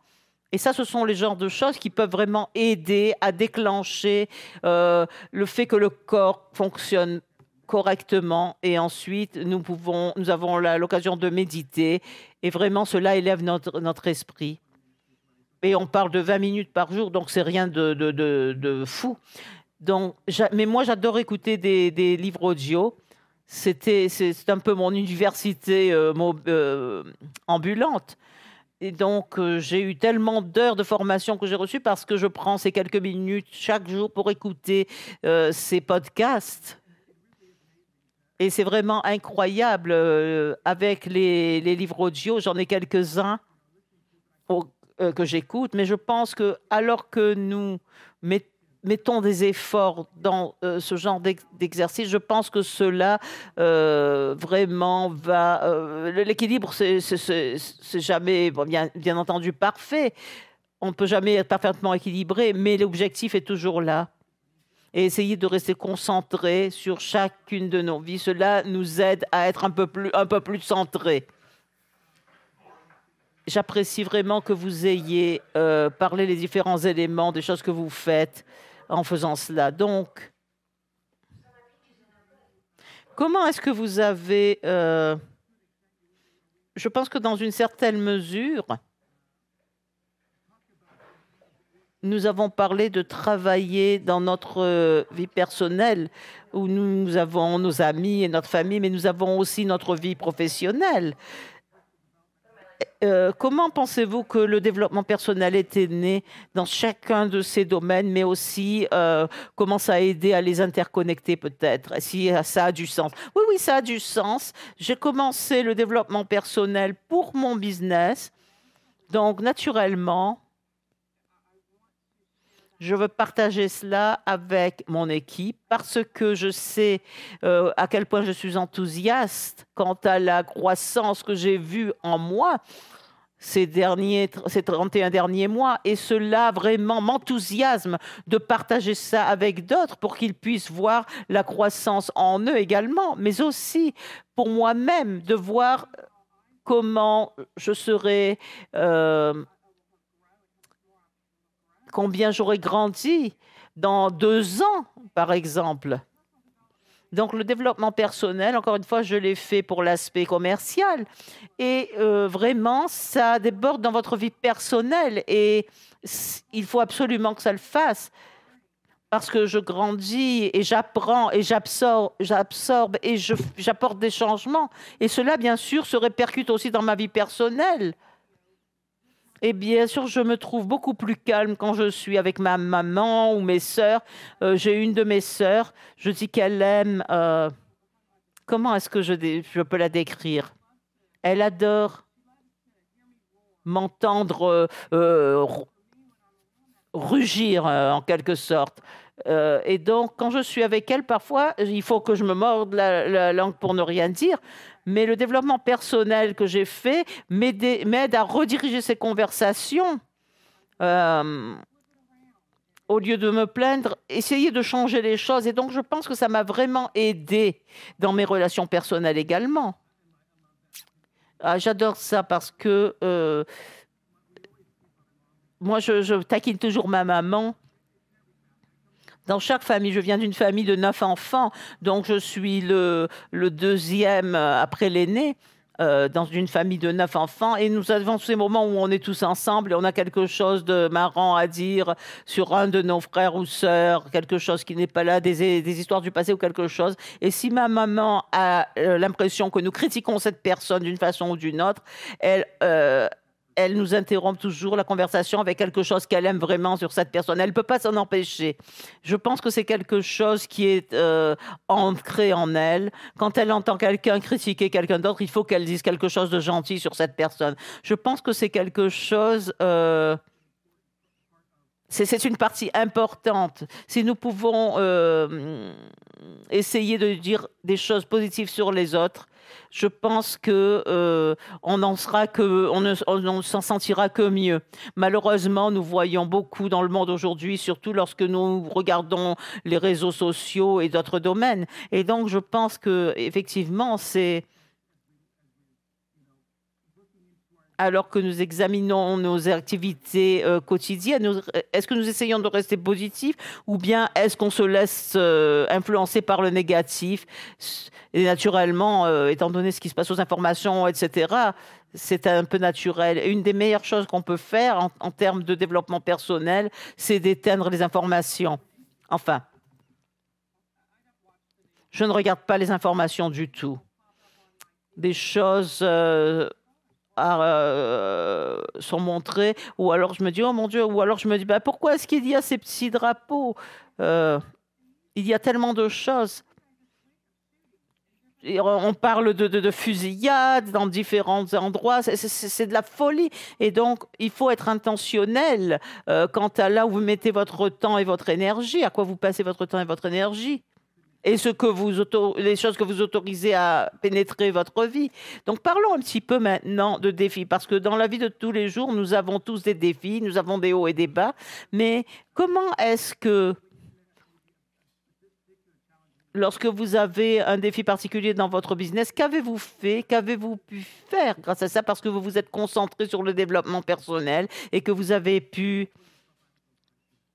et ça, ce sont les genres de choses qui peuvent vraiment aider à déclencher euh, le fait que le corps fonctionne correctement et ensuite nous pouvons nous avons l'occasion de méditer et vraiment cela élève notre, esprit et on parle de 20 minutes par jour donc c'est rien de, fou donc mais moi j'adore écouter des, livres audio c'était c'est un peu mon université euh, euh, ambulante et donc, euh, j'ai eu tellement d'heures de formation que j'ai reçues parce que je prends ces quelques minutes chaque jour pour écouter ces podcasts. Et c'est vraiment incroyable. Euh, avec les, livres audio, j'en ai quelques-uns euh, que j'écoute, mais je pense que alors que nous mettons des efforts dans euh, ce genre d'exercice, je pense que cela vraiment va. L'équilibre, c'est jamais, bien, bien entendu, parfait. On ne peut jamais être parfaitement équilibré, mais l'objectif est toujours là et essayer de rester concentré sur chacune de nos vies. Cela nous aide à être un peu plus, un peu plus centré. J'apprécie vraiment que vous ayez euh, parlé les différents éléments des choses que vous faites en faisant cela. Donc, comment est-ce que vous avez... Euh, je pense que dans une certaine mesure, nous avons parlé de travailler dans notre euh, vie personnelle, où nous avons nos amis et notre famille, mais nous avons aussi notre vie professionnelle. Euh, comment pensez-vous que le développement personnel était né dans chacun de ces domaines, mais aussi euh, comment ça a aidé à les interconnecter peut-être, si ça a du sens Oui, oui, ça a du sens. J'ai commencé le développement personnel pour mon business, donc naturellement, je veux partager cela avec mon équipe parce que je sais euh, à quel point je suis enthousiaste quant à la croissance que j'ai vue en moi ces, derniers, ces 31 derniers mois. Et cela vraiment m'enthousiasme de partager ça avec d'autres pour qu'ils puissent voir la croissance en eux également, mais aussi pour moi-même de voir euh, comment je serai... Euh, combien j'aurais grandi dans deux ans, par exemple. Donc le développement personnel, encore une fois, je l'ai fait pour l'aspect commercial. Et euh, vraiment, ça déborde dans votre vie personnelle. Et il faut absolument que ça le fasse. Parce que je grandis et j'apprends et j'absorbe, j'absorbe et j'apporte des changements. Et cela, bien sûr, se répercute aussi dans ma vie personnelle. Et eh bien sûr, je me trouve beaucoup plus calme quand je suis avec ma maman ou mes sœurs. Euh, j'ai une de mes sœurs, je dis qu'elle aime... Euh, comment est-ce que je, peux la décrire Elle adore m'entendre euh, rugir en quelque sorte. et donc, quand je suis avec elle, parfois, il faut que je me morde la langue pour ne rien dire, mais le développement personnel que j'ai fait m'aide à rediriger ces conversations. Euh, au lieu de me plaindre, essayer de changer les choses. Et donc, je pense que ça m'a vraiment aidé dans mes relations personnelles également. Ah, j'adore ça parce que euh, moi, je, je, taquine toujours ma maman dans chaque famille. Je viens d'une famille de neuf enfants, donc je suis le, le deuxième après l'aîné. Euh, dans une famille de neuf enfants. Et nous avons tous ces moments où on est tous ensemble et on a quelque chose de marrant à dire sur un de nos frères ou sœurs, quelque chose qui n'est pas là, des, histoires du passé ou quelque chose. Et si ma maman a euh, l'impression que nous critiquons cette personne d'une façon ou d'une autre, elle, euh, elle nous interrompt toujours la conversation avec quelque chose qu'elle aime vraiment sur cette personne. Elle ne peut pas s'en empêcher. Je pense que c'est quelque chose qui est euh, ancré en elle. Quand elle entend quelqu'un critiquer quelqu'un d'autre, il faut qu'elle dise quelque chose de gentil sur cette personne. Je pense que c'est quelque chose... Euh, c'est une partie importante. Si nous pouvons euh, essayer de dire des choses positives sur les autres, je pense que euh, on en sera que ne, on s'en sentira que mieux. Malheureusement, nous voyons beaucoup dans le monde aujourd'hui, surtout lorsque nous regardons les réseaux sociaux et d'autres domaines. Et donc, je pense que effectivement, c'est alors que nous examinons nos activités euh, quotidiennes euh, Est-ce que nous essayons de rester positifs ou bien est-ce qu'on se laisse euh, influencer par le négatif Et naturellement, étant donné ce qui se passe aux informations, etc., c'est un peu naturel. Et une des meilleures choses qu'on peut faire en, en termes de développement personnel, c'est d'éteindre les informations. Enfin, je ne regarde pas les informations du tout. Des choses euh, sont montrés, ou alors je me dis, oh mon Dieu, ou alors je me dis, bah, pourquoi est-ce qu'il y a ces petits drapeaux euh, Il y a tellement de choses. on parle de, fusillades dans différents endroits, c'est de la folie. Et donc, il faut être intentionnel euh, quant à là où vous mettez votre temps et votre énergie, à quoi vous passez votre temps et votre énergie et ce que vous les choses que vous autorisez à pénétrer votre vie. Donc parlons un petit peu maintenant de défis, parce que dans la vie de tous les jours, nous avons tous des défis, nous avons des hauts et des bas, mais comment est-ce que lorsque vous avez un défi particulier dans votre business, qu'avez-vous fait, qu'avez-vous pu faire grâce à ça, parce que vous vous êtes concentré sur le développement personnel et que vous avez pu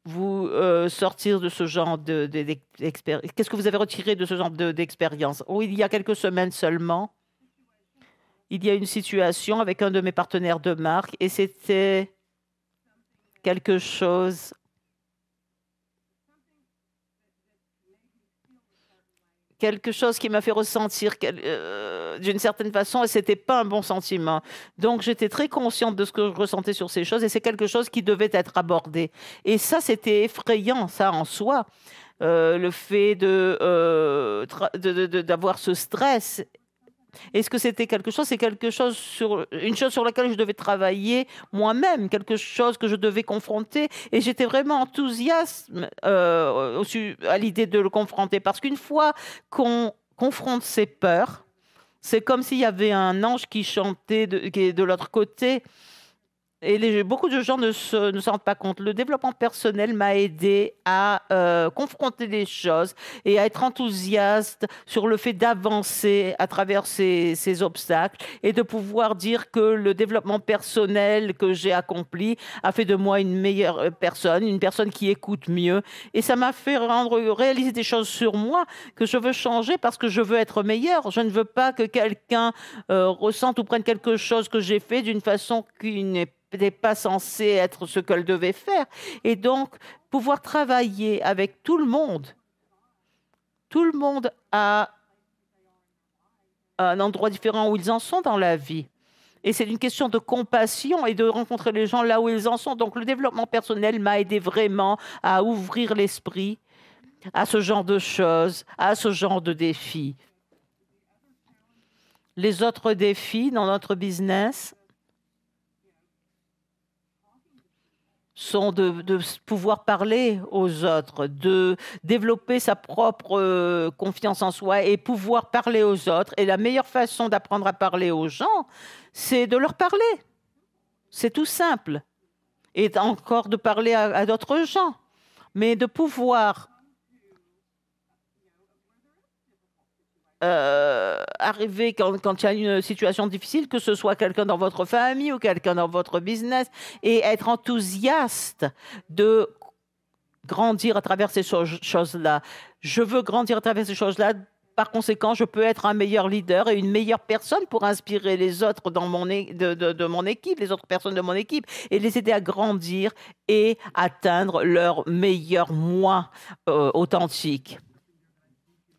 vous euh, sortir de ce genre d'expérience de, Qu'est-ce que vous avez retiré de ce genre d'expérience Il y a quelques semaines seulement, il y a une situation avec un de mes partenaires de marque et c'était quelque chose quelque chose qui m'a fait ressentir euh, d'une certaine façon et c'était pas un bon sentiment. Donc j'étais très consciente de ce que je ressentais sur ces choses et c'est quelque chose qui devait être abordé. Et ça c'était effrayant ça en soi. Euh, le fait euh, de, d'avoir ce stress est-ce que c'était quelque chose C'est quelque chose sur une chose sur laquelle je devais travailler moi-même, quelque chose que je devais confronter. Et j'étais vraiment enthousiaste euh, à l'idée de le confronter, parce qu'une fois qu'on confronte ses peurs, c'est comme s'il y avait un ange qui chantait de, de l'autre côté. Et beaucoup de gens ne se, ne s'en rendent pas compte. Le développement personnel m'a aidé à euh, confronter les choses et à être enthousiaste sur le fait d'avancer à travers ces, ces, obstacles et de pouvoir dire que le développement personnel que j'ai accompli a fait de moi une meilleure euh, personne, une personne qui écoute mieux. Et ça m'a fait rendre, réaliser des choses sur moi que je veux changer parce que je veux être meilleur. Je ne veux pas que quelqu'un euh, ressente ou prenne quelque chose que j'ai fait d'une façon qui n'est n'était pas censé être ce qu'elle devait faire. Et donc, pouvoir travailler avec tout le monde, tout le monde a un endroit différent où ils en sont dans la vie. Et c'est une question de compassion et de rencontrer les gens là où ils en sont. Donc le développement personnel m'a aidé vraiment à ouvrir l'esprit à ce genre de choses, à ce genre de défis. Les autres défis dans notre business, sont de, pouvoir parler aux autres, de développer sa propre euh, confiance en soi et pouvoir parler aux autres. Et la meilleure façon d'apprendre à parler aux gens, c'est de leur parler. C'est tout simple. Et encore de parler à d'autres gens. Mais de pouvoir Euh, arriver quand, il y a une situation difficile, que ce soit quelqu'un dans votre famille ou quelqu'un dans votre business, et être enthousiaste de grandir à travers ces choses-là. Je veux grandir à travers ces choses-là. Par conséquent, je peux être un meilleur leader et une meilleure personne pour inspirer les autres dans mon de, mon équipe, les autres personnes de mon équipe, et les aider à grandir et atteindre leur meilleur moi euh, authentique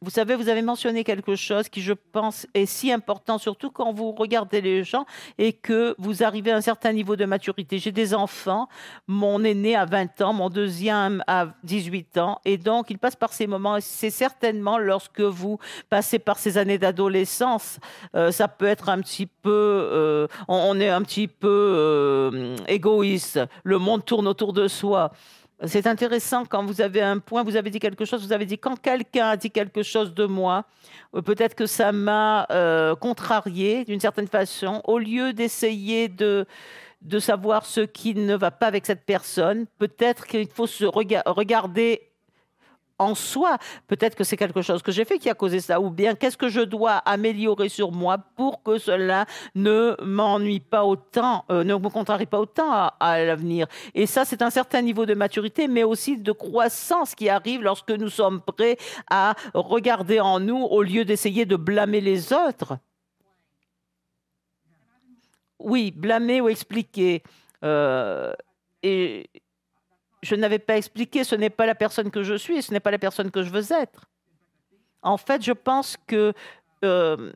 vous savez, vous avez mentionné quelque chose qui, je pense, est si important, surtout quand vous regardez les gens et que vous arrivez à un certain niveau de maturité. J'ai des enfants, mon aîné a 20 ans, mon deuxième a 18 ans, et donc il passe par ces moments. C'est certainement lorsque vous passez par ces années d'adolescence, euh, ça peut être un petit peu, euh, on, est un petit peu euh, égoïste. Le monde tourne autour de soi. C'est intéressant quand vous avez un point, vous avez dit quelque chose, vous avez dit quand quelqu'un a dit quelque chose de moi, euh, peut-être que ça m'a euh, contrarié d'une certaine façon, au lieu d'essayer de, de savoir ce qui ne va pas avec cette personne, peut-être qu'il faut se regarder en soi. Peut-être que c'est quelque chose que j'ai fait qui a causé ça, ou bien qu'est-ce que je dois améliorer sur moi pour que cela ne m'ennuie pas autant, euh, ne me contrarie pas autant à, l'avenir. Et ça, c'est un certain niveau de maturité, mais aussi de croissance qui arrive lorsque nous sommes prêts à regarder en nous au lieu d'essayer de blâmer les autres. Oui, blâmer ou expliquer. Euh, et je n'avais pas expliqué, ce n'est pas la personne que je suis, ce n'est pas la personne que je veux être. En fait, je pense que euh,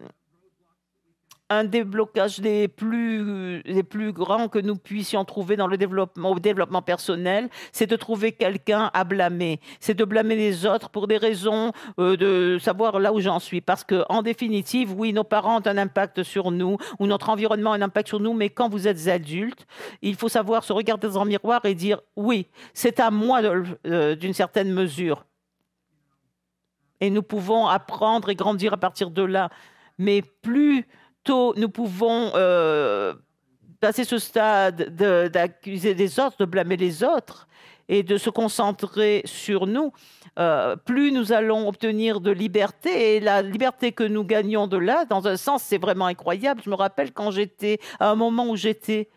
un des blocages les plus, les plus grands que nous puissions trouver dans le développement, au développement personnel, c'est de trouver quelqu'un à blâmer. C'est de blâmer les autres pour des raisons euh, de savoir là où j'en suis. Parce que, en définitive, oui, nos parents ont un impact sur nous, ou notre environnement a un impact sur nous, mais quand vous êtes adulte, il faut savoir se regarder dans le miroir et dire oui, c'est à moi euh, d'une certaine mesure. Et nous pouvons apprendre et grandir à partir de là. Mais plus tôt nous pouvons euh, passer ce stade d'accuser les autres, de blâmer les autres et de se concentrer sur nous, euh, plus nous allons obtenir de liberté. Et la liberté que nous gagnons de là, dans un sens, c'est vraiment incroyable. Je me rappelle quand j'étais, à un moment où j'étais,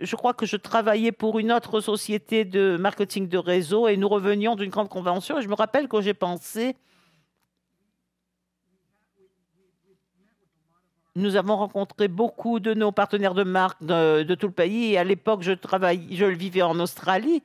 je crois que je travaillais pour une autre société de marketing de réseau et nous revenions d'une grande convention. Et je me rappelle que j'ai pensé, nous avons rencontré beaucoup de nos partenaires de marque de, tout le pays. Et à l'époque, je travaillais, je le vivais en Australie,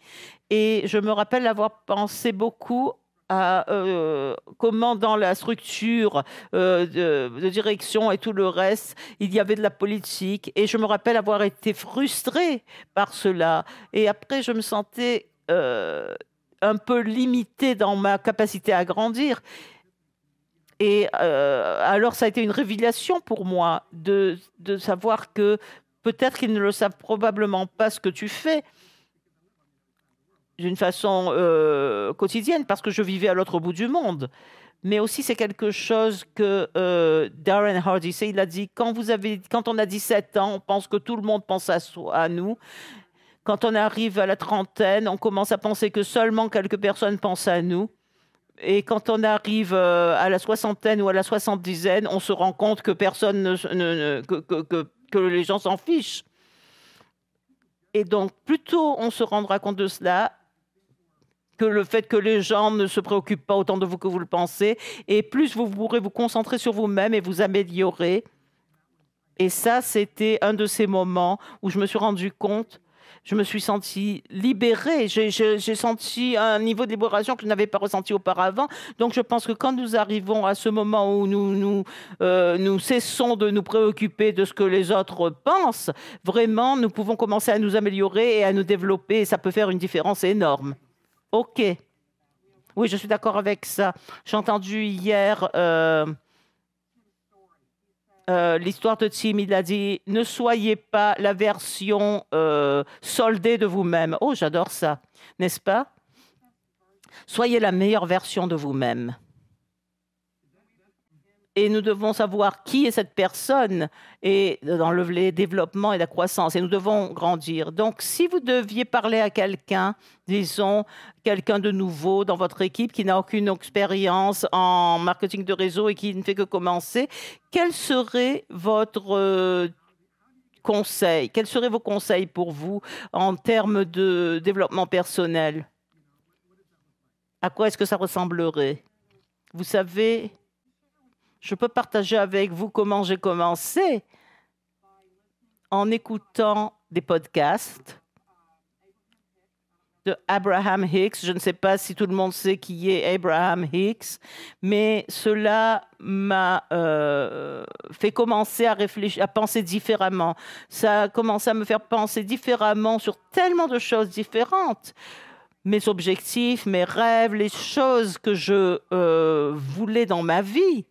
et je me rappelle avoir pensé beaucoup à euh, comment dans la structure euh, de, direction et tout le reste, il y avait de la politique. Et je me rappelle avoir été frustrée par cela. Et après, je me sentais euh, un peu limitée dans ma capacité à grandir. Et euh, alors, ça a été une révélation pour moi de, savoir que peut-être qu'ils ne le savent probablement pas ce que tu fais d'une façon euh, quotidienne, parce que je vivais à l'autre bout du monde. Mais aussi, c'est quelque chose que euh, Darren Hardy, il a dit, quand, vous avez, quand on a 17 ans, on pense que tout le monde pense à, à nous quand on arrive à la trentaine, on commence à penser que seulement quelques personnes pensent à nous. Et quand on arrive euh, à la soixantaine ou à la soixante-dizaine, on se rend compte que personne ne, que, que, les gens s'en fichent. Et donc, plus tôt on se rendra compte de cela, que le fait que les gens ne se préoccupent pas autant de vous que vous le pensez, et plus vous pourrez vous concentrer sur vous-même et vous améliorer. Et ça, c'était un de ces moments où je me suis rendu compte je me suis sentie libérée. J'ai senti un niveau de libération que je n'avais pas ressenti auparavant. Donc, je pense que quand nous arrivons à ce moment où nous, nous, euh, nous cessons de nous préoccuper de ce que les autres pensent, vraiment, nous pouvons commencer à nous améliorer et à nous développer. Et ça peut faire une différence énorme. OK. Oui, je suis d'accord avec ça. J'ai entendu hier. Euh, euh, l'histoire de Tim, il a dit ne soyez pas la version euh, soldée de vous-même. Oh, j'adore ça, n'est-ce pas Soyez la meilleure version de vous-même et nous devons savoir qui est cette personne et dans le développement et la croissance et nous devons grandir. Donc si vous deviez parler à quelqu'un, disons quelqu'un de nouveau dans votre équipe qui n'a aucune expérience en marketing de réseau et qui ne fait que commencer, quel serait votre euh, conseil Quels seraient vos conseils pour vous en termes de développement personnel À quoi est-ce que ça ressemblerait Vous savez, je peux partager avec vous comment j'ai commencé en écoutant des podcasts de Abraham Hicks. Je ne sais pas si tout le monde sait qui est Abraham Hicks, mais cela m'a euh, fait commencer à réfléchir, à penser différemment. Ça a commencé à me faire penser différemment sur tellement de choses différentes. Mes objectifs, mes rêves, les choses que je euh, voulais dans ma vie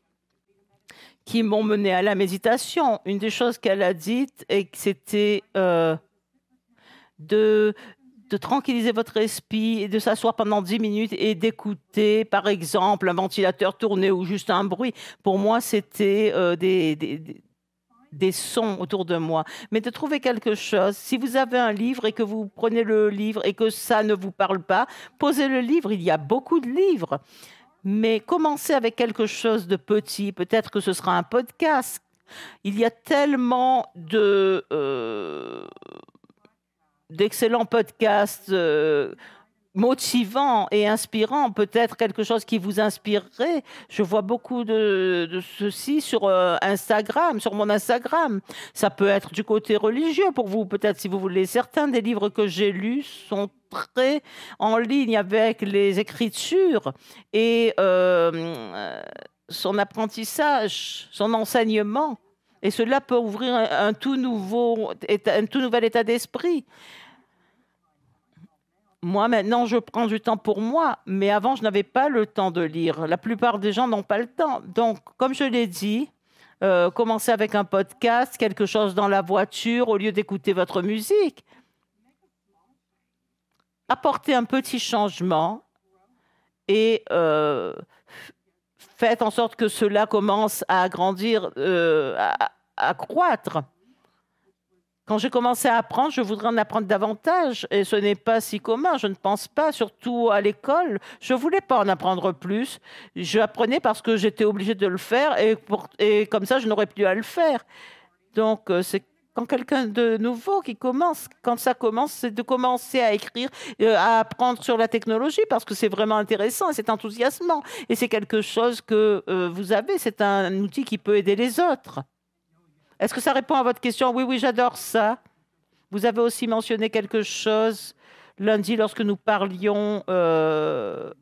qui m'ont mené à la méditation. Une des choses qu'elle a dites, c'était euh, de, tranquilliser votre esprit et de s'asseoir pendant dix minutes et d'écouter, par exemple, un ventilateur tourné ou juste un bruit. Pour moi, c'était euh, des, sons autour de moi. Mais de trouver quelque chose, si vous avez un livre et que vous prenez le livre et que ça ne vous parle pas, posez le livre. Il y a beaucoup de livres mais commencez avec quelque chose de petit. Peut-être que ce sera un podcast. Il y a tellement de euh, d'excellents podcasts. Euh, motivant et inspirant, peut-être quelque chose qui vous inspirerait. Je vois beaucoup de, ceci sur euh, Instagram, sur mon Instagram. Ça peut être du côté religieux pour vous, peut-être si vous voulez. Certains des livres que j'ai lus sont très en ligne avec les écritures et euh, son apprentissage, son enseignement. Et cela peut ouvrir tout, nouveau, un tout nouvel état d'esprit. Moi, maintenant, je prends du temps pour moi, mais avant, je n'avais pas le temps de lire. La plupart des gens n'ont pas le temps. Donc, comme je l'ai dit, euh, commencez avec un podcast, quelque chose dans la voiture, au lieu d'écouter votre musique. Apportez un petit changement et euh, faites en sorte que cela commence à grandir, euh, à croître. Quand j'ai commencé à apprendre, je voudrais en apprendre davantage. Et ce n'est pas si commun, je ne pense pas, surtout à l'école. Je ne voulais pas en apprendre plus. J'apprenais parce que j'étais obligée de le faire et, comme ça, je n'aurais plus à le faire. Donc, euh, c'est quand quelqu'un de nouveau qui commence, quand ça commence, c'est de commencer à écrire, euh, à apprendre sur la technologie parce que c'est vraiment intéressant et c'est enthousiasmant. Et c'est quelque chose que euh, vous avez, c'est un outil qui peut aider les autres. Est-ce que ça répond à votre question Oui, oui, j'adore ça. Vous avez aussi mentionné quelque chose lundi lorsque nous parlions, euh,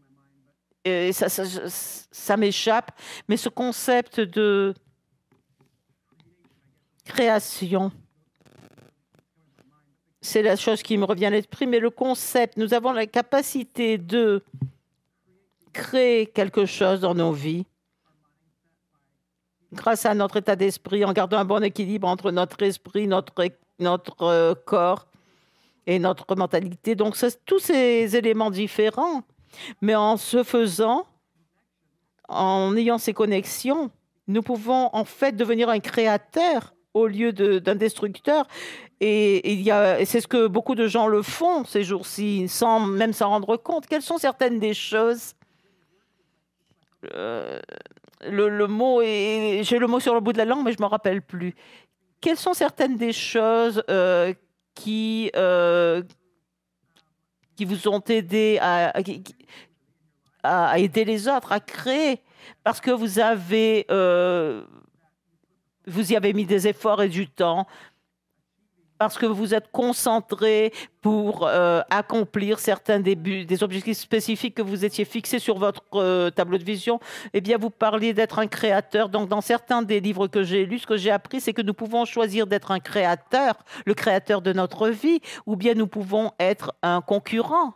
et ça, ça m'échappe, mais ce concept de création, c'est la chose qui me revient à l'esprit, mais le concept, nous avons la capacité de créer quelque chose dans nos vies grâce à notre état d'esprit, en gardant un bon équilibre entre notre esprit, notre, notre euh, corps et notre mentalité. Donc, tous ces éléments différents, mais en se faisant, en ayant ces connexions, nous pouvons en fait devenir un créateur au lieu d'un destructeur. Et, c'est ce que beaucoup de gens le font ces jours-ci, sans même s'en rendre compte. Quelles sont certaines des choses euh, le, mot j'ai le mot sur le bout de la langue, mais je ne m'en rappelle plus. Quelles sont certaines des choses euh, qui euh, qui vous ont aidé à, aider les autres à créer parce que vous avez euh, vous y avez mis des efforts et du temps parce que vous êtes concentré pour euh, accomplir certains des objectifs spécifiques que vous étiez fixés sur votre euh, tableau de vision, eh bien, vous parliez d'être un créateur. Donc, dans certains des livres que j'ai lus, ce que j'ai appris, c'est que nous pouvons choisir d'être un créateur, le créateur de notre vie, ou bien nous pouvons être un concurrent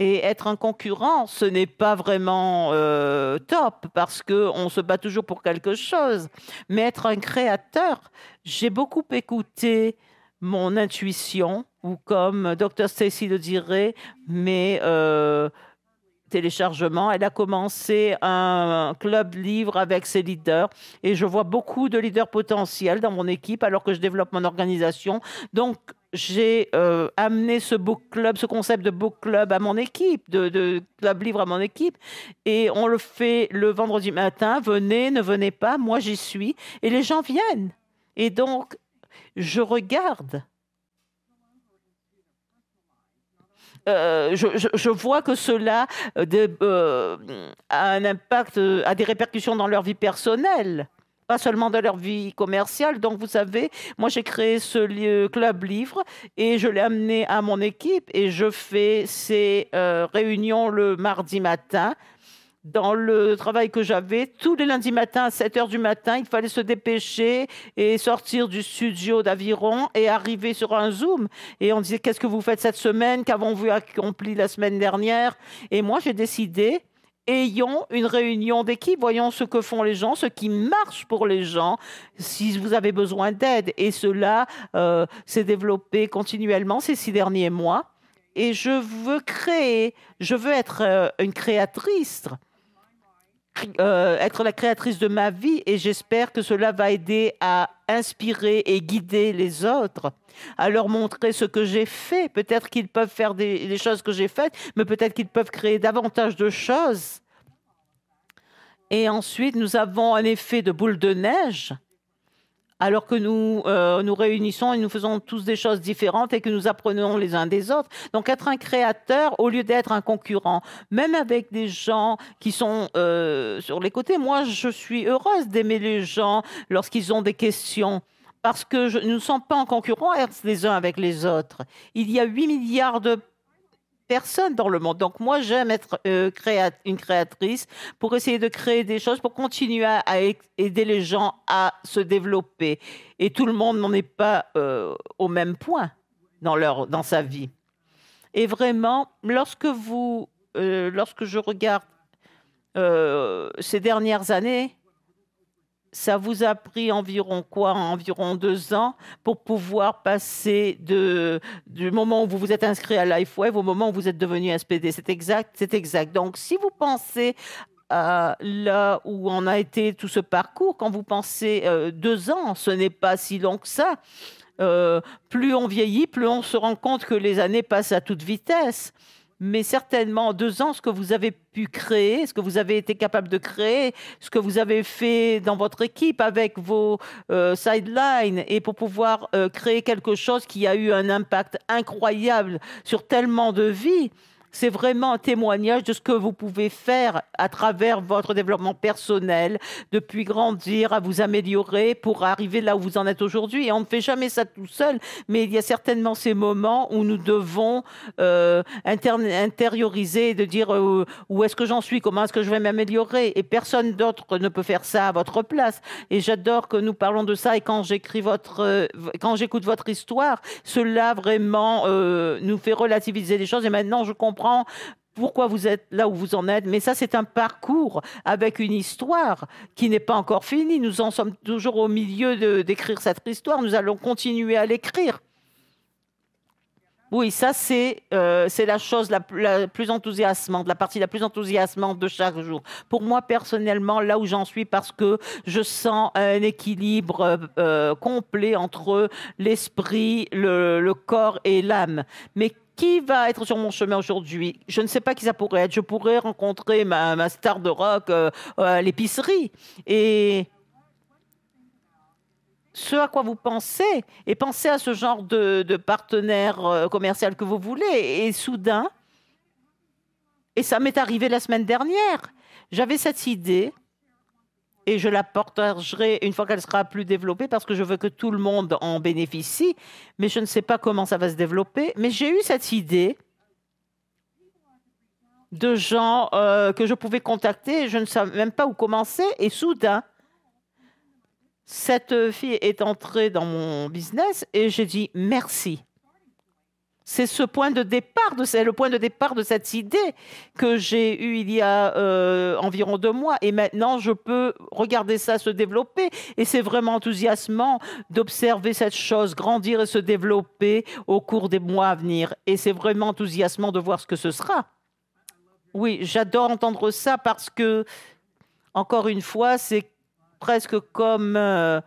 et être un concurrent, ce n'est pas vraiment euh, top parce qu'on se bat toujours pour quelque chose. Mais être un créateur, j'ai beaucoup écouté mon intuition, ou comme Dr. Stacy le dirait, mes euh, téléchargements. Elle a commencé un club livre avec ses leaders et je vois beaucoup de leaders potentiels dans mon équipe alors que je développe mon organisation. Donc, j'ai euh, amené ce book club, ce concept de book club à mon équipe, de, club livre à mon équipe, et on le fait le vendredi matin. Venez, ne venez pas, moi j'y suis, et les gens viennent. Et donc, je regarde. Euh, je, vois que cela euh, a un impact, a des répercussions dans leur vie personnelle pas seulement de leur vie commerciale. Donc, vous savez, moi, j'ai créé ce club livre et je l'ai amené à mon équipe et je fais ces euh, réunions le mardi matin. Dans le travail que j'avais, tous les lundis matins à 7 h du matin, il fallait se dépêcher et sortir du studio d'Aviron et arriver sur un Zoom. Et on disait Qu'est-ce que vous faites cette semaine Qu'avons-vous accompli la semaine dernière Et moi, j'ai décidé ayons une réunion d'équipe, voyons ce que font les gens, ce qui marche pour les gens, si vous avez besoin d'aide. Et cela euh, s'est développé continuellement ces six derniers mois. Et je veux créer, je veux être euh, une créatrice euh, être la créatrice de ma vie et j'espère que cela va aider à inspirer et guider les autres, à leur montrer ce que j'ai fait. Peut-être qu'ils peuvent faire des, choses que j'ai faites, mais peut-être qu'ils peuvent créer davantage de choses. Et ensuite, nous avons un effet de boule de neige alors que nous euh, nous réunissons et nous faisons tous des choses différentes et que nous apprenons les uns des autres. Donc être un créateur au lieu d'être un concurrent, même avec des gens qui sont euh, sur les côtés, moi je suis heureuse d'aimer les gens lorsqu'ils ont des questions parce que nous ne sommes pas en concurrence les uns avec les autres. Il y a 8 milliards de personne dans le monde. Donc moi, j'aime être euh, une créatrice pour essayer de créer des choses, pour continuer à, aider les gens à se développer. Et tout le monde n'en est pas euh, au même point dans, leur, dans sa vie. Et vraiment, lorsque, vous, euh, lorsque je regarde ces dernières années, ça vous a pris environ quoi Environ deux ans pour pouvoir passer du moment où vous vous êtes inscrit à LifeWave au moment où vous êtes devenu SPD. C'est exact, c'est exact. Donc, si vous pensez à euh, là où on a été tout ce parcours, quand vous pensez euh, deux ans, ce n'est pas si long que ça. Euh, plus on vieillit, plus on se rend compte que les années passent à toute vitesse mais certainement en deux ans, ce que vous avez pu créer, ce que vous avez été capable de créer, ce que vous avez fait dans votre équipe avec vos euh, sidelines, et pour pouvoir euh, créer quelque chose qui a eu un impact incroyable sur tellement de vies, c'est vraiment un témoignage de ce que vous pouvez faire à travers votre développement personnel, depuis grandir, à vous améliorer pour arriver là où vous en êtes aujourd'hui. Et on ne fait jamais ça tout seul, mais il y a certainement ces moments où nous devons euh, intérioriser, de dire euh, où est-ce que j'en suis, comment est-ce que je vais m'améliorer. Et personne d'autre ne peut faire ça à votre place. Et j'adore que nous parlons de ça. Et quand j'écris votre, euh, quand j'écoute votre histoire, cela vraiment nous fait relativiser les choses. Et maintenant, je comprends pourquoi vous êtes là où vous en êtes, mais ça c'est un parcours avec une histoire qui n'est pas encore finie. Nous en sommes toujours au milieu d'écrire cette histoire, nous allons continuer à l'écrire. Oui, ça c'est euh, la chose la, plus enthousiasmante, la partie la plus enthousiasmante de chaque jour. Pour moi personnellement, là où j'en suis, parce que je sens un équilibre euh, complet entre l'esprit, le, le corps et l'âme. Mais qui va être sur mon chemin aujourd'hui Je ne sais pas qui ça pourrait être. Je pourrais rencontrer ma, star de rock euh, euh, à l'épicerie. Et ce à quoi vous pensez, et pensez à ce genre de, de partenaire euh, commercial que vous voulez. Et soudain, et ça m'est arrivé la semaine dernière, j'avais cette idée et je la partagerai une fois qu'elle sera plus développée parce que je veux que tout le monde en bénéficie, mais je ne sais pas comment ça va se développer. Mais j'ai eu cette idée de gens euh, que je pouvais contacter, je ne savais même pas où commencer, et soudain, cette fille est entrée dans mon business et j'ai dit merci. C'est ce point de départ, le point de départ de cette idée que j'ai eue il y a euh, environ deux mois. Et maintenant, je peux regarder ça se développer. Et c'est vraiment enthousiasmant d'observer cette chose grandir et se développer au cours des mois à venir. Et c'est vraiment enthousiasmant de voir ce que ce sera. Oui, j'adore entendre ça parce que, encore une fois, c'est presque comme... Euh,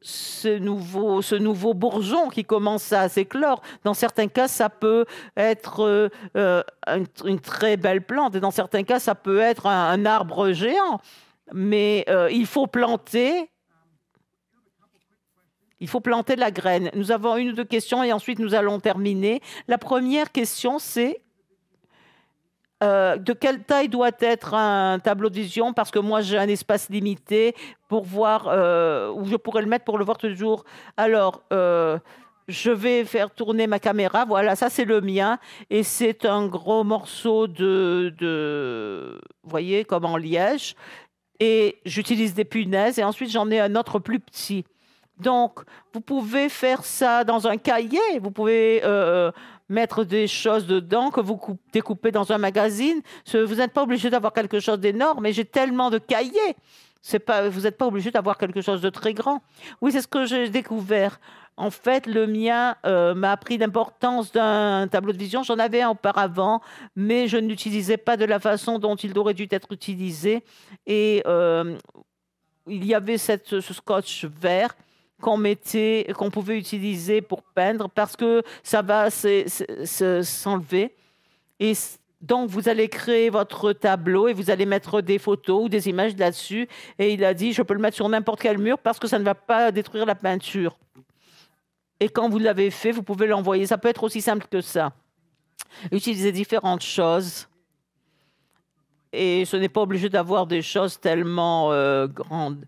ce nouveau, ce nouveau bourgeon qui commence à s'éclore. Dans certains cas, ça peut être euh, euh, une, très belle plante et dans certains cas, ça peut être un, arbre géant. Mais euh, il faut planter. Il faut planter la graine. Nous avons une ou deux questions et ensuite nous allons terminer. La première question, c'est euh, de quelle taille doit être un tableau de vision Parce que moi, j'ai un espace limité pour voir euh, où je pourrais le mettre pour le voir toujours. Alors, euh, je vais faire tourner ma caméra. Voilà, ça, c'est le mien. Et c'est un gros morceau de. de vous voyez, comme en liège. Et j'utilise des punaises. Et ensuite, j'en ai un autre plus petit. Donc, vous pouvez faire ça dans un cahier. Vous pouvez mettre des choses dedans que vous découpez dans un magazine. Vous n'êtes pas obligé d'avoir quelque chose d'énorme, mais j'ai tellement de cahiers. Pas, vous n'êtes pas obligé d'avoir quelque chose de très grand. Oui, c'est ce que j'ai découvert. En fait, le mien euh, m'a appris l'importance d'un tableau de vision. J'en avais auparavant, mais je ne l'utilisais pas de la façon dont il aurait dû être utilisé. Et euh, il y avait cette, ce scotch vert qu'on mettait, qu'on pouvait utiliser pour peindre parce que ça va s'enlever. Et donc, vous allez créer votre tableau et vous allez mettre des photos ou des images là-dessus. Et il a dit, je peux le mettre sur n'importe quel mur parce que ça ne va pas détruire la peinture. Et quand vous l'avez fait, vous pouvez l'envoyer. Ça peut être aussi simple que ça. Utilisez différentes choses. Et ce n'est pas obligé d'avoir des choses tellement euh, grandes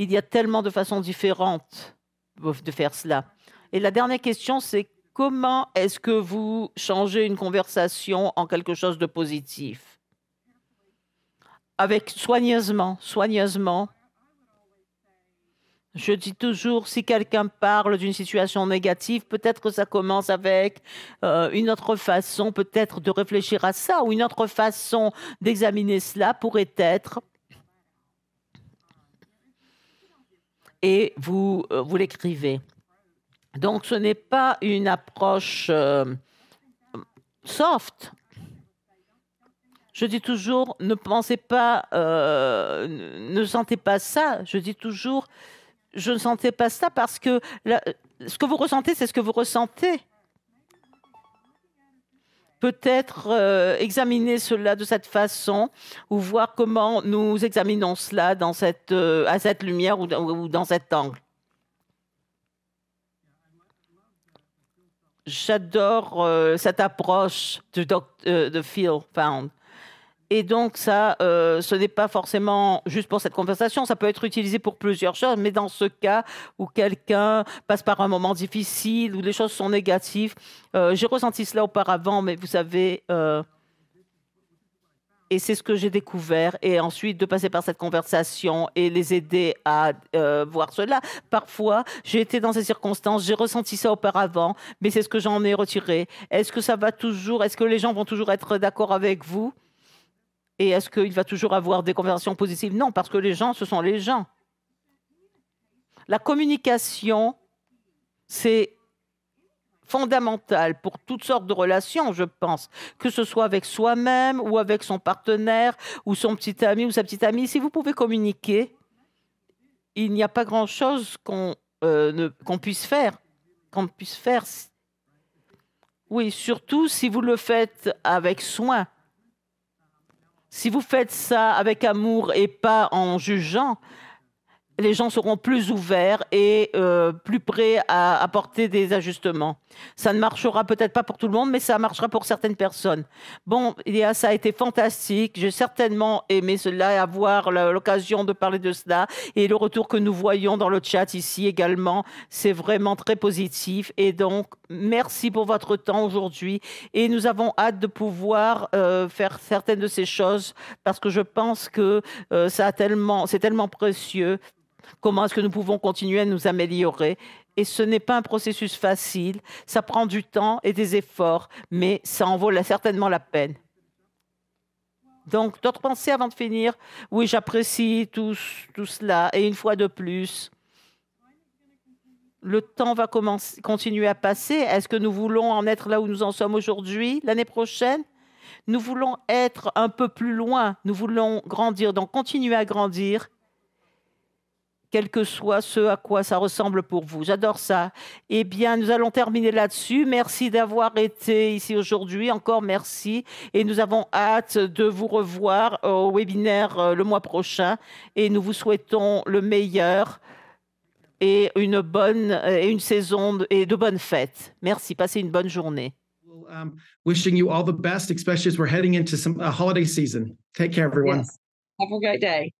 il y a tellement de façons différentes de faire cela. Et la dernière question, c'est comment est-ce que vous changez une conversation en quelque chose de positif Avec soigneusement, soigneusement. Je dis toujours, si quelqu'un parle d'une situation négative, peut-être que ça commence avec euh, une autre façon peut-être de réfléchir à ça ou une autre façon d'examiner cela pourrait être et vous, euh, vous l'écrivez. Donc ce n'est pas une approche euh, soft. Je dis toujours, ne pensez pas, euh, ne sentez pas ça. Je dis toujours, je ne sentais pas ça parce que ce que vous ressentez, c'est ce que vous ressentez peut-être euh, examiner cela de cette façon ou voir comment nous examinons cela dans cette, euh, à cette lumière ou, dans cet angle. J'adore euh, cette approche de, de Phil Found. Et donc ça, euh, ce n'est pas forcément juste pour cette conversation, ça peut être utilisé pour plusieurs choses, mais dans ce cas où quelqu'un passe par un moment difficile, où les choses sont négatives, euh, j'ai ressenti cela auparavant, mais vous savez, euh, et c'est ce que j'ai découvert, et ensuite de passer par cette conversation et les aider à voir cela. Parfois, j'ai été dans ces circonstances, j'ai ressenti ça auparavant, mais c'est ce que j'en ai retiré. Est-ce que ça va toujours, est-ce que les gens vont toujours être d'accord avec vous et est-ce qu'il va toujours avoir des conversations positives Non, parce que les gens, ce sont les gens. La communication, c'est fondamental pour toutes sortes de relations, je pense, que ce soit avec soi-même ou avec son partenaire ou son petit ami ou sa petite amie. Si vous pouvez communiquer, il n'y a pas grand-chose qu'on euh, puisse faire, qu'on puisse faire. Oui, surtout si vous le faites avec soin. Si vous faites ça avec amour et pas en jugeant, les gens seront plus ouverts et euh, plus prêts à apporter des ajustements. Ça ne marchera peut-être pas pour tout le monde, mais ça marchera pour certaines personnes. Bon, ça a été fantastique. J'ai certainement aimé cela avoir l'occasion de parler de cela. Et le retour que nous voyons dans le chat ici également, c'est vraiment très positif. Et donc, merci pour votre temps aujourd'hui. Et nous avons hâte de pouvoir euh, faire certaines de ces choses parce que je pense que euh, ça a tellement, c'est tellement précieux Comment est-ce que nous pouvons continuer à nous améliorer et ce n'est pas un processus facile, ça prend du temps et des efforts, mais ça en vaut certainement la peine. Donc, d'autres pensées avant de finir Oui, j'apprécie tout, tout, cela, et une fois de plus, le temps va commencer, continuer à passer. Est-ce que nous voulons en être là où nous en sommes aujourd'hui, l'année prochaine Nous voulons être un peu plus loin, nous voulons grandir, donc continuer à grandir quel que soit ce à quoi ça ressemble pour vous. J'adore ça. Eh bien, nous allons terminer là-dessus. Merci d'avoir été ici aujourd'hui. Encore merci. Et nous avons hâte de vous revoir au webinaire euh, le mois prochain. Et nous vous souhaitons le meilleur et une bonne euh, et une saison et de bonnes fêtes. Merci. Passez une bonne journée. Um, wishing you all the best, especially as we're heading into some uh, holiday season. Take care, everyone. Have a great day.